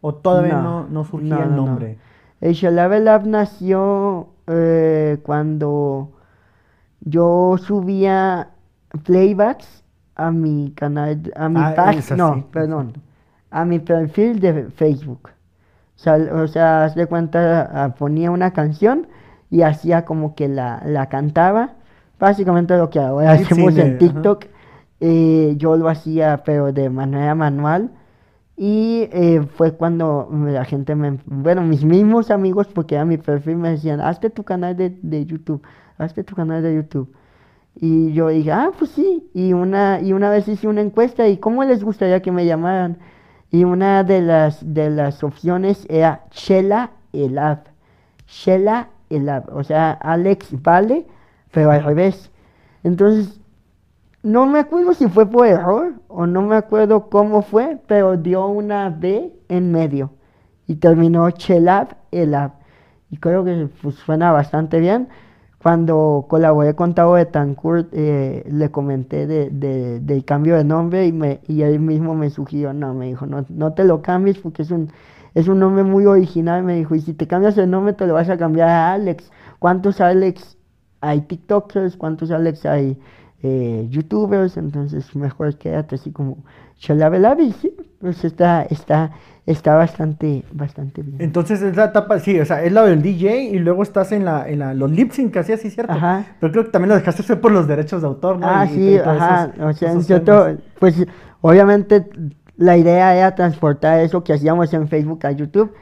¿O todavía no, no, surgía el nombre? El Chelabel Lab nació eh, cuando yo subía playbacks a mi canal, a mi ah, no, perdón, a mi perfil de Facebook o sea, haz de cuenta, ah, ponía una canción y hacía como que la, la cantaba. Básicamente lo que ahora hacemos en TikTok. Eh, yo lo hacía, pero de manera manual. Y eh, fue cuando la gente me. Bueno, mis mismos amigos, porque era mi perfil, me decían: Hazte tu canal de, de YouTube, hazte tu canal de YouTube. Y yo dije: Ah, pues sí. Y una, y una vez hice una encuesta: ¿y cómo les gustaría que me llamaran? Y una de las, de las opciones era chela Elab. Shela Elab. O sea, Alex Vale, pero al revés. Entonces, no me acuerdo si fue por error o no me acuerdo cómo fue, pero dio una B en medio. Y terminó Chelab Elab. Y creo que pues, suena bastante bien. Cuando colaboré con Tavo Tancourt, eh, le comenté del cambio de nombre y, me, y él mismo me sugirió, no, me dijo, no, no te lo cambies porque es un, es un nombre muy original, me dijo, y si te cambias el nombre te lo vas a cambiar a Alex. ¿Cuántos Alex hay TikTokers? ¿Cuántos Alex hay eh, YouTubers? Entonces mejor quédate así como lave la bici pues está, está, está bastante, bastante bien. Entonces es la etapa, sí, o sea, es la del DJ y luego estás en la, en la los lip sync así hacías, cierto. Pero creo que también lo dejaste hacer por los derechos de autor, ¿no? Ah, sí, ajá. o sea, yo cierto pues obviamente la idea era transportar eso que hacíamos en Facebook a YouTube.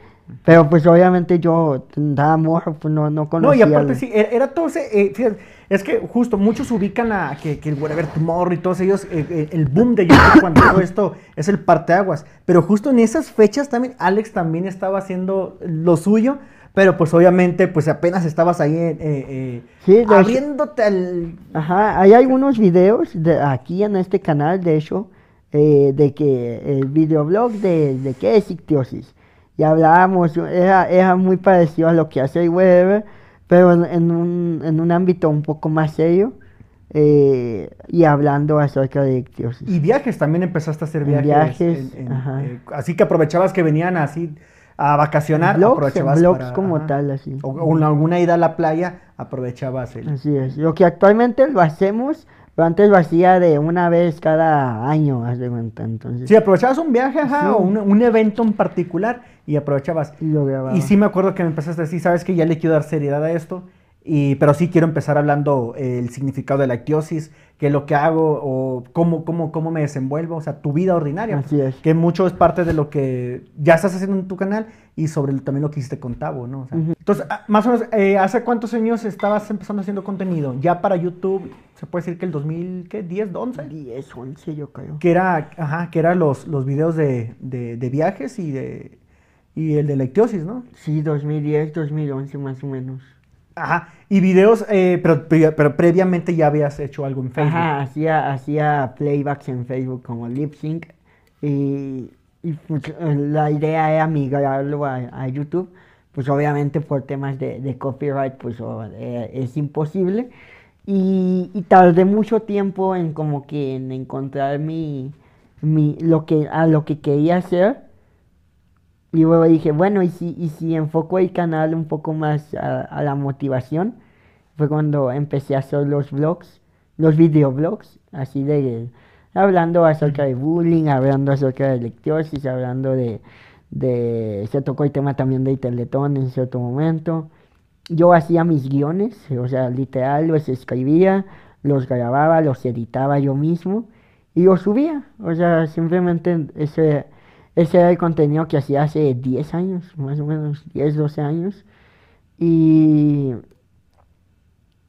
Pero pues obviamente yo daba amor, pues no, no conocía. No, y aparte sí, e, era, todo, ese, eh, es que justo muchos ubican a que, que el Whatever Tomorrow y todos ellos, eh, eh, el boom de YouTube cuando todo [coughs] esto es el parteaguas. Pero justo en esas fechas también, Alex también estaba haciendo lo suyo. Pero pues obviamente, pues apenas estabas ahí eh, eh, abriéndote al... Ajá, hay algunos videos de aquí en este canal, de hecho, eh, de que el videoblog de, de qué es ictiosis. Y hablábamos, era, muy parecido a lo que hace el web pero en, un, ámbito un poco más serio. Eh, y hablando acerca de ictiosis. Y viajes, también empezaste a hacer viajes. Eh, así que aprovechabas que venían así a vacacionar, aprovechabas blogs como tal, O, en alguna ida a la playa, aprovechabas el... Así es, lo que actualmente lo hacemos pero antes vacía de una vez cada año, hace de Entonces, si aprovechabas un viaje, ajá, o un, evento en particular, y aprovechabas. Y sí me acuerdo que me empezaste a decir, sabes que ya le quiero dar seriedad a esto, y, pero sí quiero empezar hablando eh, el significado de la ictiosis, qué es lo que hago, o cómo, cómo, cómo me desenvuelvo, o sea, tu vida ordinaria. Así es. Que mucho es parte de lo que ya estás haciendo en tu canal, y sobre también lo que hiciste con Tavo, ¿no? Entonces, ah, más o menos, eh, ¿hace cuántos años estabas empezando haciendo contenido? ¿Ya para YouTube? se puede decir que el 2010, 11. 10, 11 yo creo. Que era, ajá, que era los, los videos de, de, viajes y de y el de la ¿no? Sí, 2010, 2011 más o menos. Ajá, y videos, eh, pero, pero, previamente ya habías hecho algo en Facebook. Ajá, hacía, hacía playbacks en Facebook como lip sync y, pues, la idea era migrarlo a, YouTube, pues obviamente por temas de, copyright pues eh, es imposible. Y, tardé mucho tiempo en como que en encontrar mi, mi, lo que, a lo que quería hacer. Y luego dije, bueno, ¿y si, y enfoco el canal un poco más a, la motivación? Fue cuando empecé a hacer los vlogs, los videoblogs, así de, hablando acerca de bullying, hablando acerca de lectiosis, hablando de, se tocó el tema también de Teletón en cierto momento yo hacía mis guiones, o sea, literal los escribía, los grababa, los editaba yo mismo y los subía. O sea, simplemente ese, ese era el contenido que hacía hace 10 años, más o menos 10, 12 años. Y,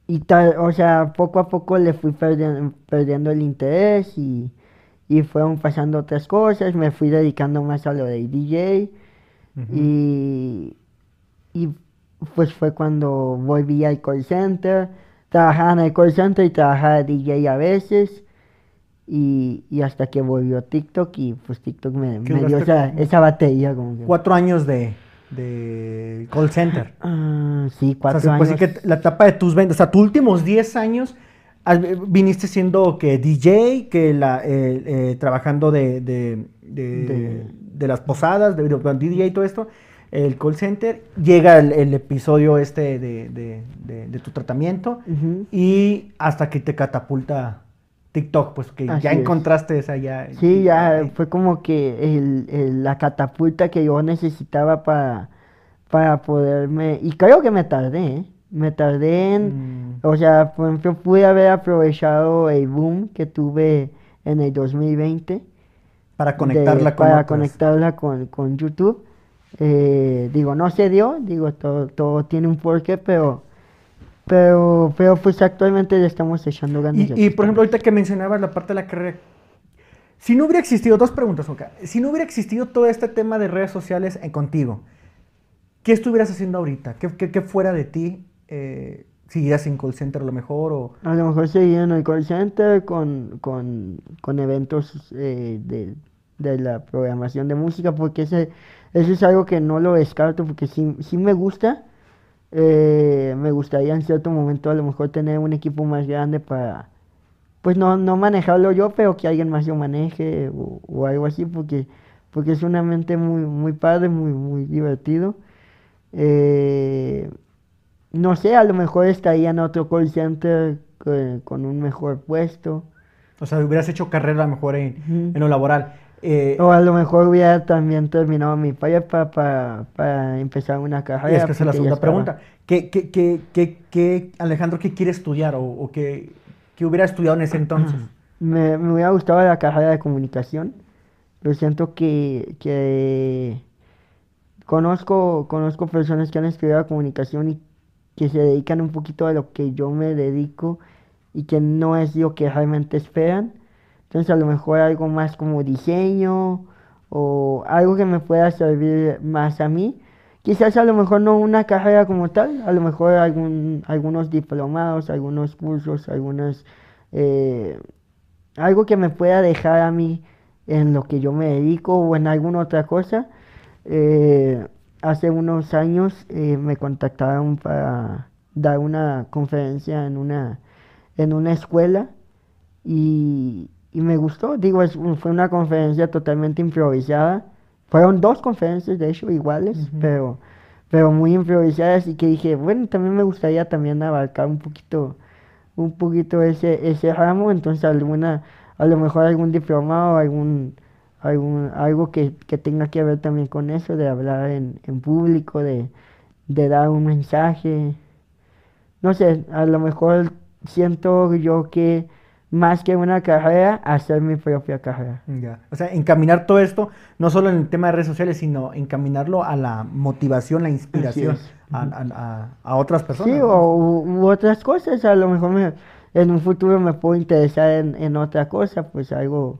y tal, o sea, poco a poco le fui perdiendo, el interés y, fueron pasando otras cosas, me fui dedicando más a lo de DJ y, y pues fue cuando volví al call center. Trabajaba en el call center y trabajaba de DJ a veces. Y, hasta que volvió TikTok y pues TikTok me, dio esa, esa, batería. Como que... Cuatro años de, call center. Ah, sí, cuatro años. Pues sí que la etapa de tus ventas, o sea, tus últimos diez años ah, eh, viniste siendo que DJ, que la, eh, eh, trabajando de, de, de, las posadas, de, DJ y todo esto el call center, llega el, episodio este de, tu tratamiento y hasta que te catapulta TikTok, pues que ya encontraste esa ya. Sí, ya fue como que el, la catapulta que yo necesitaba para, para poderme, y creo que me tardé, ¿eh? me tardé en, mm. o sea, por ejemplo, pude haber aprovechado el boom que tuve en el 2020. Para conectarla Para conectarla con, con YouTube eh, digo, no se dio, digo, todo, tiene un porqué, pero, pero, pues actualmente le estamos echando ganas. Y, por ejemplo, ahorita que mencionabas la parte de la carrera, si no hubiera existido, dos preguntas, Oka, si no hubiera existido todo este tema de redes sociales en contigo, ¿qué estuvieras haciendo ahorita? ¿Qué, qué, fuera de ti? Eh, ¿Seguirías en call center a lo mejor? O... A lo mejor seguiría en el call center con, eventos eh, de la programación de música, porque ese eso es algo que no lo descarto porque sí, me gusta. Eh, me gustaría en cierto momento a lo mejor tener un equipo más grande para, pues no, manejarlo yo, pero que alguien más lo maneje o, algo así, porque, porque es una mente muy, muy padre, muy, muy divertido. Eh, no sé, a lo mejor estaría en otro call center con, un mejor puesto. O sea, hubieras hecho carrera mejor en, en lo laboral. Eh, o a lo mejor hubiera también terminado mi falla para, para, empezar una carrera. Y es que es la segunda pregunta. ¿Qué, qué, qué, qué, Alejandro, qué quiere estudiar o, o qué, hubiera estudiado en ese entonces? [clears throat] Me, hubiera gustado la carrera de comunicación, Lo siento que, conozco, conozco personas que han estudiado comunicación y que se dedican un poquito a lo que yo me dedico y que no es lo que realmente esperan entonces a lo mejor algo más como diseño o algo que me pueda servir más a mí. Quizás a lo mejor no una carrera como tal, a lo mejor algún, algunos diplomados, algunos cursos, algunas, eh, algo que me pueda dejar a mí en lo que yo me dedico o en alguna otra cosa. Eh, hace unos años eh, me contactaron para dar una conferencia en una, en una escuela y y me gustó. Digo, es, fue una conferencia totalmente improvisada. Fueron dos conferencias, de hecho, iguales, pero, pero muy improvisadas y que dije, bueno, también me gustaría también abarcar un poquito, un poquito ese, ese ramo, entonces alguna, a lo mejor algún diplomado, algún, algún, algo que, tenga que ver también con eso, de hablar en, público, de dar un mensaje. No sé, a lo mejor siento yo que más que una carrera, hacer mi propia carrera. O sea, encaminar todo esto, no solo en el tema de redes sociales, sino encaminarlo a la motivación, la inspiración a, otras personas. Sí, o u otras cosas. A lo mejor en un futuro me puedo interesar en, otra cosa, pues algo,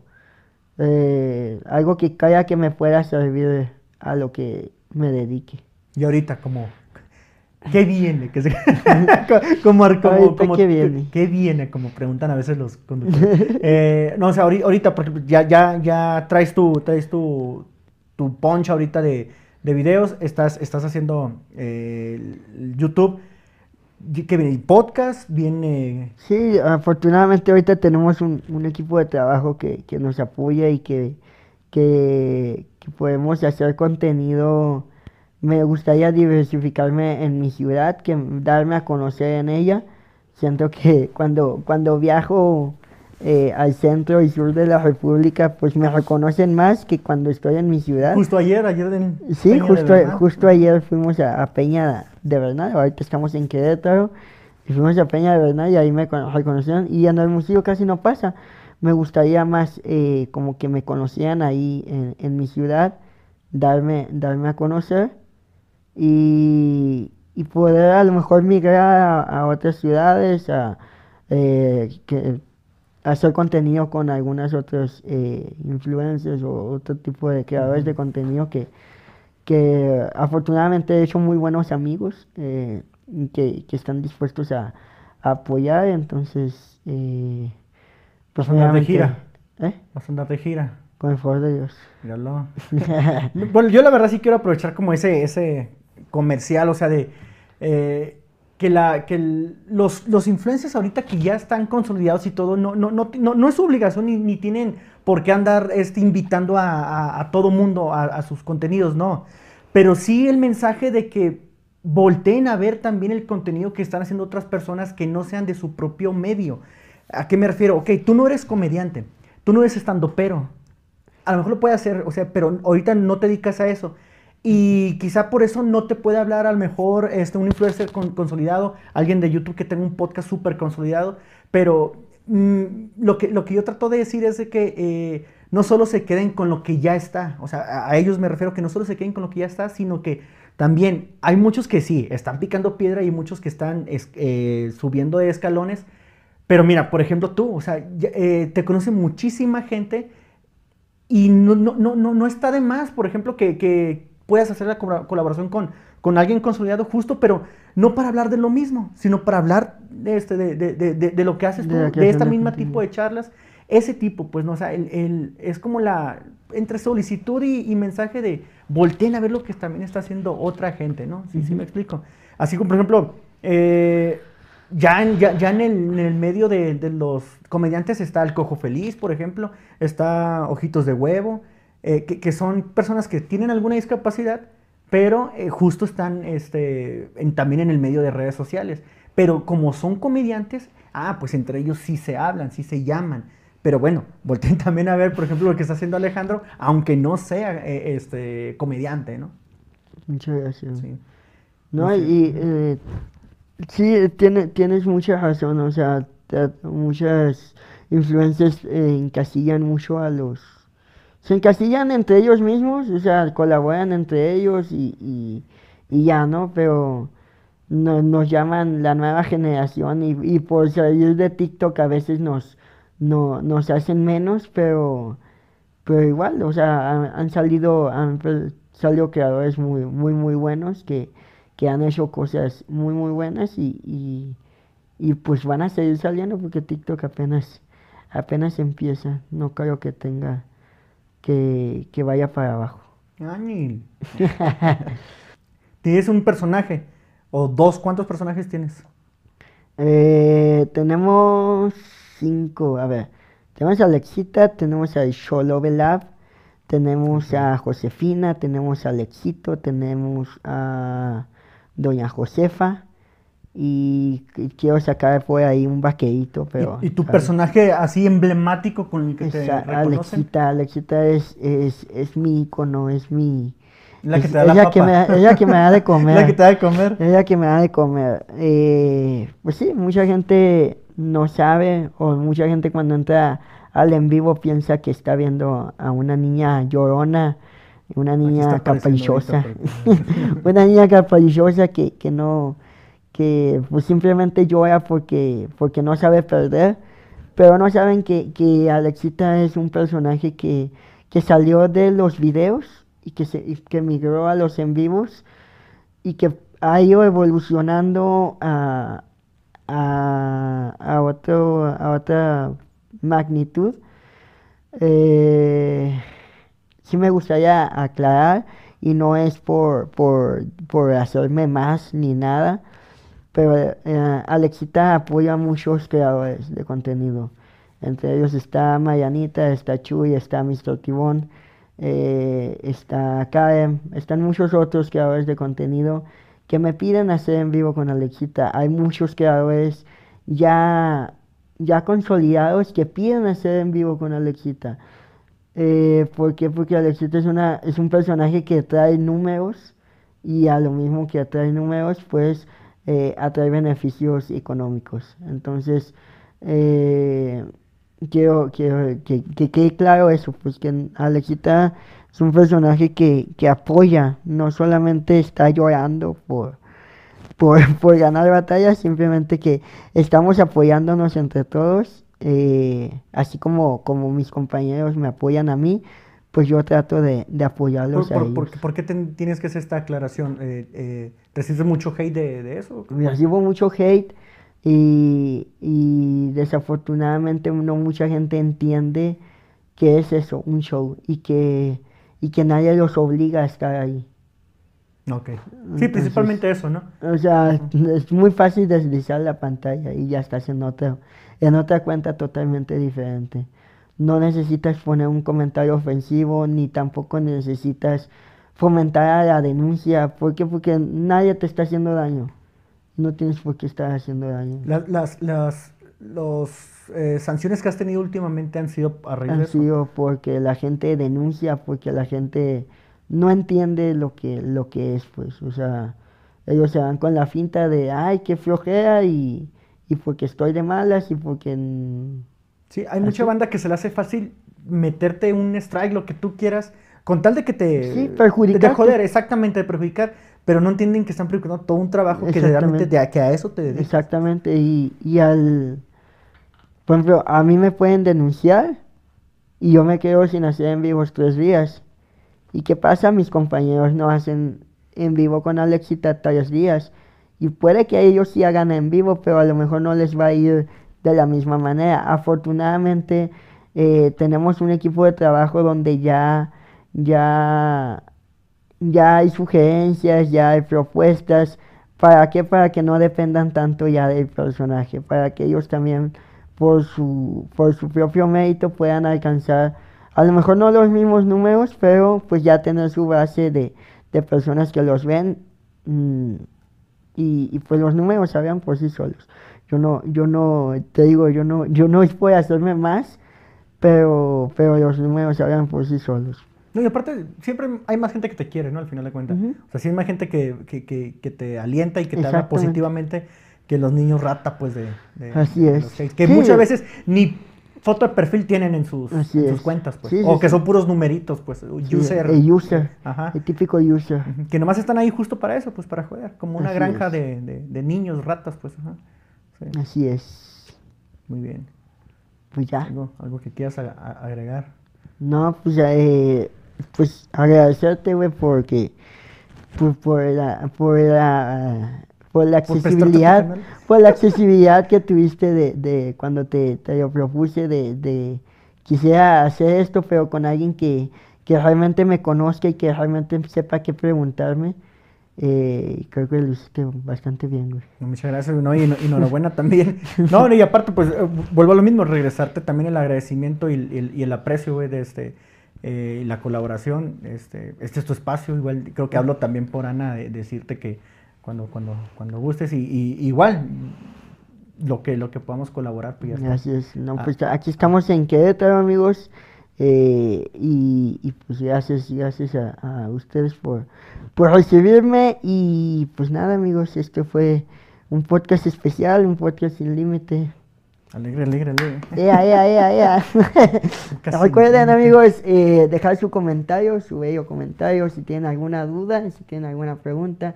eh, algo que que me pueda servir a lo que me dedique. Y ahorita, como ¿Qué viene? [laughs] ¿Cómo? ¿Qué viene? ¿Qué viene? Como preguntan a veces los conductores. [laughs] Eh, no, o sea, ahorita, ya, ya, ya traes tu, traes tu, tu poncha ahorita de, de videos, estás, estás haciendo eh, YouTube. ¿Qué viene? ¿Podcast? ¿Viene...? Sí, afortunadamente ahorita tenemos un, equipo de trabajo que, nos apoya y que, que podemos hacer contenido me gustaría diversificarme en mi ciudad, que darme a conocer en ella. Siento que cuando, cuando viajo eh, al centro y sur de la República, pues me reconocen más que cuando estoy en mi ciudad. Justo ayer, ayer en Sí, justo, justo ayer fuimos a, Peña de Bernal, ahorita estamos en Querétaro, y fuimos a Peña de Bernal y ahí me reconocieron. Y en el museo casi no pasa. Me gustaría más eh, como que me conocían ahí en, en mi ciudad, darme, darme a conocer y, y poder a lo mejor migrar a, otras ciudades, a eh, hacer contenido con algunas otras eh, influencers o otro tipo de creadores de contenido que, que afortunadamente he hecho muy buenos amigos eh, que, están dispuestos a, apoyar, entonces... pues de gira? Con el favor de Dios. Míralo. [laughs] bueno, yo la verdad sí quiero aprovechar como ese, ese comercial, o sea, de eh, que, la, que los, los influencers ahorita que ya están consolidados y todo, no, no, no, no, no es su obligación ni, tienen por qué andar este, invitando a, todo mundo a, sus contenidos, no. Pero sí el mensaje de que volteen a ver también el contenido que están haciendo otras personas que no sean de su propio medio. ¿A qué me refiero? Ok, tú no eres comediante, tú no eres pero A lo mejor lo puedes hacer, o sea, pero ahorita no te dedicas a eso y quizá por eso no te puede hablar a lo mejor este, un influencer consolidado, alguien de YouTube que tenga un podcast súper consolidado, pero mm, lo, que, lo que yo trato de decir es de que eh, no solo se queden con lo que ya está, o sea, a, ellos me refiero que no solo se queden con lo que ya está, sino que también hay muchos que sí, están picando piedra y muchos que están eh, subiendo escalones, pero mira, por ejemplo tú, o sea, eh, te conoce muchísima gente y no, no, no, no, no está de más, por ejemplo, que Puedes hacer la colaboración con, con alguien consolidado justo, pero no para hablar de lo mismo, sino para hablar de, este, de, de, de, lo que haces tú, de, esta misma tipo de charlas. Ese tipo, pues, no, o sea, el, el, es como la, entre solicitud y, mensaje de volteen a ver lo que también está haciendo otra gente, ¿no? Sí, sí me explico. Así como, por ejemplo, eh, ya, en, ya, el, en, el, medio de, de, los comediantes está El Cojo Feliz, por ejemplo, está Ojitos de Huevo, eh, que, son personas que tienen alguna discapacidad, pero eh, justo están este, en, también en el medio de redes sociales. Pero como son comediantes, ah, pues entre ellos sí se hablan, sí se llaman. Pero bueno, [laughs] volteen también a ver, por ejemplo, lo que está haciendo Alejandro, aunque no sea eh, este, comediante, ¿no? Muchas gracias. Sí. No, sí, tiene, tienes mucha razón, o sea, muchas influencias encasillan mucho a los se encastillan entre ellos mismos, o sea, colaboran entre ellos y, ya, ¿no? Pero nos llaman la nueva generación y, por salir de TikTok a veces nos, nos hacen menos, pero, pero igual, o sea, han, salido, han salido creadores muy, muy, muy buenos que, han hecho cosas muy, muy buenas y, pues van a seguir saliendo porque TikTok apenas, apenas empieza, no creo que tenga que, vaya para abajo. Ah, [laughs] ¿Tienes un personaje? ¿O dos? ¿Cuántos personajes tienes? Eh, tenemos cinco. A ver, tenemos a Alexita, tenemos a Love Belab, tenemos a Josefina, tenemos a Alexito, tenemos a Doña Josefa, y quiero sacar por ahí un vaquerito, pero... ¿Y, tu personaje así emblemático con el que te reconocen? Alexita, Alexita es, es, es mi icono, es mi... La que te da la papa. que me, da de [laughs] comer. la que te da de comer. ella que me da de comer. Eh, pues sí, mucha gente no sabe, o mucha gente cuando entra al en vivo piensa que está viendo a una niña llorona, una niña caprichosa. [laughs] una niña caprichosa que, que no que pues simplemente llora porque, porque no sabe perder, pero no saben que, Alexita es un personaje que, salió de los videos y que, se, migró a los en vivos y que ha ido evolucionando a, a, a otra magnitud. Eh, sí me gustaría aclarar y no es por, por, por hacerme más ni nada, pero eh, Alexita apoya a muchos creadores de contenido. Entre ellos está Marianita, está Chuy, está Mr. Tibón, eh, está Karen, están muchos otros creadores de contenido que me piden hacer en vivo con Alexita. Hay muchos creadores ya, ya consolidados que piden hacer en vivo con Alexita. Eh, ¿Por qué? Porque Alexita es, una, es un personaje que trae números y a lo mismo que atrae números, pues eh, beneficios económicos. Entonces, eh, quiero, que, quede claro eso, pues que Alexita es un personaje que, apoya, no solamente está llorando por, por, [laughs] ganar batallas, simplemente que estamos apoyándonos entre todos, eh, así como, como mis compañeros me apoyan a mí, pues yo trato de, de apoyarlos por, por, Por, qué tienes que hacer esta aclaración? Eh, eh, mucho hate de, de eso? Recibo mucho hate y, y, desafortunadamente no mucha gente entiende que es eso, un show, y que, y que nadie los obliga a estar ahí. Ok. Sí, principalmente eso, ¿no? O sea, es muy fácil deslizar la pantalla y ya estás en otra, en otra cuenta totalmente diferente no necesitas poner un comentario ofensivo ni tampoco necesitas fomentar la denuncia. ¿Por qué? Porque nadie te está haciendo daño. No tienes por qué estar haciendo daño. Las, las, eh, sanciones que has tenido últimamente han sido a Han sido porque la gente denuncia, porque la gente no entiende lo que, lo que es, pues. O sea, ellos se van con la finta de, ay, qué flojera y, y porque estoy de malas y porque... Sí, hay ¿Ah, mucha banda que se le hace fácil meterte un strike, lo que tú quieras, con tal de que te... Sí, perjudicar. De joder, exactamente, de perjudicar, pero no entienden que están perjudicando todo un trabajo que realmente que a eso te dedicas. Exactamente, y, y al... Por ejemplo, a mí me pueden denunciar y yo me quedo sin hacer en vivo tres días. ¿Y qué pasa? Mis compañeros no hacen en vivo con Alexita tres días. Y puede que ellos sí hagan en vivo, pero a lo mejor no les va a ir de la misma manera. Afortunadamente eh, tenemos un equipo de trabajo donde ya, ya, ya hay sugerencias, ya hay propuestas. ¿Para qué? Para que no dependan tanto ya del personaje, para que ellos también por su, por su propio mérito puedan alcanzar, a lo mejor no los mismos números, pero pues ya tener su base de, personas que los ven mm, y, pues los números sabían por sí solos. Yo no, yo no, te digo, yo no, yo no puedo hacerme más, pero, pero los números hablan por sí solos. No, y aparte, siempre hay más gente que te quiere, ¿no? Al final de cuentas. O sea, sí hay más gente que, que, que, te alienta y que te habla positivamente que los niños rata, pues, de... Así es. que, muchas veces ni foto de perfil tienen en sus, cuentas, pues. o que son puros numeritos, pues. User. El user. Ajá. El típico user. Que nomás están ahí justo para eso, pues, para jugar. Como una granja de, de, niños ratas, pues. Ajá. Así es. Muy bien. Pues ya. ¿Algo, que quieras agregar? No, pues eh, pues agradecerte, güey, porque por, pues, por la, por la, accesibilidad, por, la accesibilidad que tuviste de, de cuando te, lo propuse de, de quisiera hacer esto, pero con alguien que, que realmente me conozca y que realmente sepa qué preguntarme. Eh, creo que lo hiciste bastante bien, güey. muchas gracias, y, enhorabuena [laughs] también. No, y aparte, pues, eh, vuelvo a lo mismo, regresarte también el agradecimiento y, el aprecio, de este, eh, la colaboración. Este, este es tu espacio, igual, creo que hablo también por Ana, de, decirte que cuando, cuando, cuando gustes, y, igual, lo que, lo que podamos colaborar, pues ya Gracias, ah. pues, aquí estamos en Querétaro, amigos. Eh, y, pues gracias, a, ustedes por, por recibirme. Y pues nada, amigos, este fue un podcast especial, un podcast sin límite. Alegre, alegre, alegre. [laughs] [laughs] Recuerden, amigos, eh, dejar su comentario, su bello comentario. Si tienen alguna duda, si tienen alguna pregunta,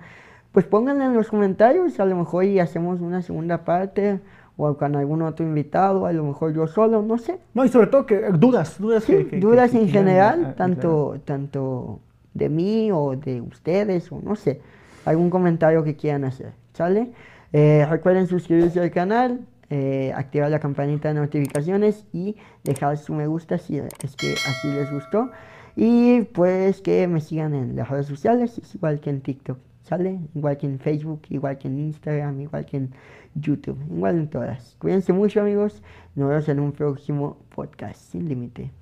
pues pónganla en los comentarios. A lo mejor y hacemos una segunda parte o con algún otro invitado, a lo mejor yo solo, no sé. No, y sobre todo que eh, dudas, dudas. dudas en general, ah, tanto, tanto de mí o de ustedes, o no sé, algún comentario que quieran hacer, ¿sale? Eh, recuerden suscribirse al canal, eh, activar la campanita de notificaciones y dejar su me gusta si es que así les gustó. Y pues que me sigan en las redes sociales, igual que en TikTok. ¿Sale? Igual que en Facebook, igual que en Instagram, igual que en YouTube, igual en todas. Cuídense mucho amigos. Nos vemos en un próximo podcast sin límite.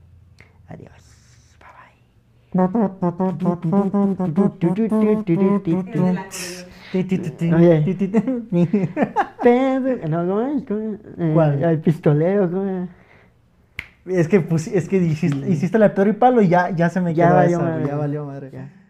Adiós. Bye bye. no, ¿cómo es? Eh, ¿Cuál? El, es? que, pues, es que hiciste, la torre y palo y ya, ya se me quedó ya valió, madre. ya valió